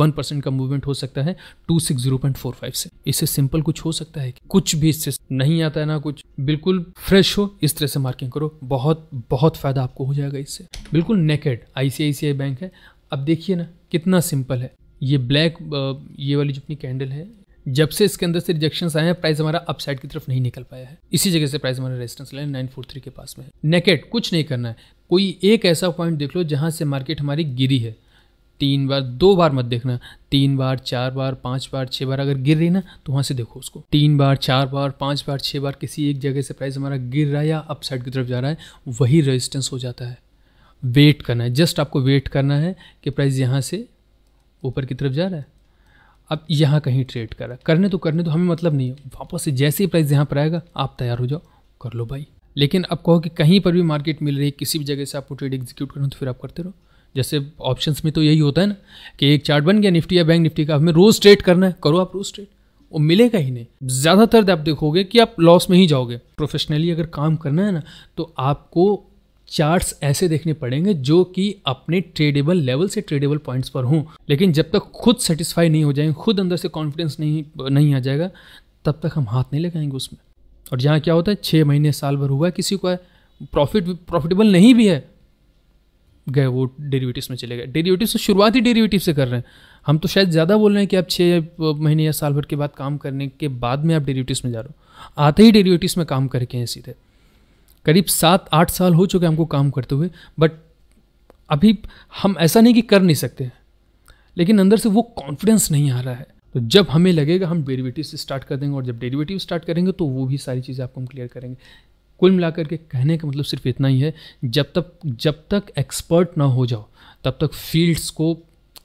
वन परसेंट का मूवमेंट हो सकता है two six zero point four five से इससे सिंपल कुछ हो सकता है कुछ भी इससे नहीं आता है ना कुछ बिल्कुल फ्रेश हो इस तरह से मार्किंग करो बहुत बहुत फ़ायदा आपको हो जाएगा इससे बिल्कुल नेकेड आई बैंक है अब देखिए ना कितना सिंपल है ये ब्लैक ये वाली जो अपनी कैंडल है जब से इसके अंदर से रिजेक्शन आए हैं प्राइस हमारा अपसाइड की तरफ नहीं निकल पाया है इसी जगह से प्राइस हमारा resistance line nine four three के पास में है नेकेट कुछ नहीं करना है कोई एक ऐसा पॉइंट देख लो जहाँ से मार्केट हमारी गिरी है तीन बार दो बार मत देखना तीन बार चार बार पाँच बार छः बार अगर गिर रही ना तो वहाँ से देखो उसको तीन बार चार बार पाँच बार छः बार किसी एक जगह से प्राइस हमारा गिर रहा है या अपसाइड की तरफ जा रहा है वही रेजिस्टेंस हो जाता है वेट करना है जस्ट आपको वेट करना है कि प्राइस यहाँ से ऊपर की तरफ जा रहा है अब यहाँ कहीं ट्रेड करा करने तो करने तो हमें मतलब नहीं है वापस से जैसे ही प्राइस यहाँ पर आएगा आप तैयार हो जाओ कर लो भाई लेकिन अब कहो कि कहीं पर भी मार्केट मिल रही है किसी भी जगह से आपको ट्रेड एग्जीक्यूट करना तो फिर आप करते रहो जैसे ऑप्शंस में तो यही होता है ना कि एक चार्ट बन गया निफ्टी या बैंक निफ्टी का हमें रोज़ ट्रेड करना है करो आप रोज़ ट्रेड वो मिलेगा ही नहीं ज़्यादातर आप देखोगे कि आप लॉस में ही जाओगे प्रोफेशनली अगर काम करना है ना तो आपको चार्ट्स ऐसे देखने पड़ेंगे जो कि अपने ट्रेडेबल लेवल से ट्रेडेबल पॉइंट्स पर हों लेकिन जब तक खुद सेटिस्फाई नहीं हो जाएंगे खुद अंदर से कॉन्फिडेंस नहीं नहीं आ जाएगा तब तक हम हाथ नहीं लगाएंगे उसमें और जहाँ क्या होता है छः महीने साल भर हुआ है किसी को है प्रॉफिट प्रॉफिटेबल नहीं भी है गए वो डेरिवेटिव्स में चले गए डेरिवेटिव से तो शुरुआत ही डेरिवेटिव से कर रहे हैं हम तो शायद ज़्यादा बोल रहे हैं कि आप छः महीने या साल भर के बाद काम करने के बाद में आप डेरिवेटिव्स में जा रहे हो आते ही डेरिवेटिव्स में काम करके हैं सीधे करीब सात आठ साल हो चुके हमको काम करते हुए बट अभी हम ऐसा नहीं कि कर नहीं सकते लेकिन अंदर से वो कॉन्फिडेंस नहीं आ रहा है तो जब हमें लगेगा हम डेरिवेटिव से स्टार्ट कर देंगे और जब डेरिवेटिव स्टार्ट करेंगे तो वो भी सारी चीज़ें आपको हम क्लियर करेंगे कुल मिलाकर के कहने का मतलब सिर्फ इतना ही है जब तक जब तक एक्सपर्ट ना हो जाओ तब तक फील्ड्स को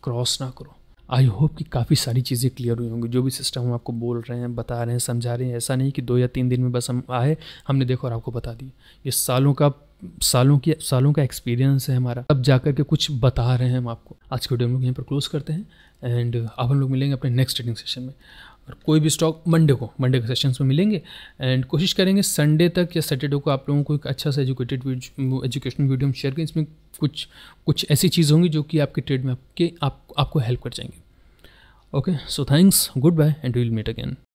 क्रॉस ना करो आई होप कि काफ़ी सारी चीज़ें क्लियर हुई होंगी जो भी सिस्टम हम आपको बोल रहे हैं बता रहे हैं समझा रहे हैं ऐसा नहीं कि दो या तीन दिन में बस हम आए हमने देखो और आपको बता दिए ये सालों का सालों की सालों का एक्सपीरियंस है हमारा तब जा कर के कुछ बता रहे हैं हम आपको आज के वीडियो हम लोग यहीं पर क्लोज करते हैं एंड अब हम लोग मिलेंगे अपने नेक्स्ट ट्रेडिंग सेशन में और कोई भी स्टॉक मंडे को मंडे के सेशंस में मिलेंगे एंड कोशिश करेंगे संडे तक या सैटरडे को आप लोगों को एक अच्छा सा एजुकेटेड एजुकेशन वीडियो हम शेयर करें इसमें कुछ कुछ ऐसी चीज़ होंगी जो कि आपके ट्रेड में आपके आप, आपको हेल्प कर जाएंगे Okay, so thanks, goodbye, and we'll meet again.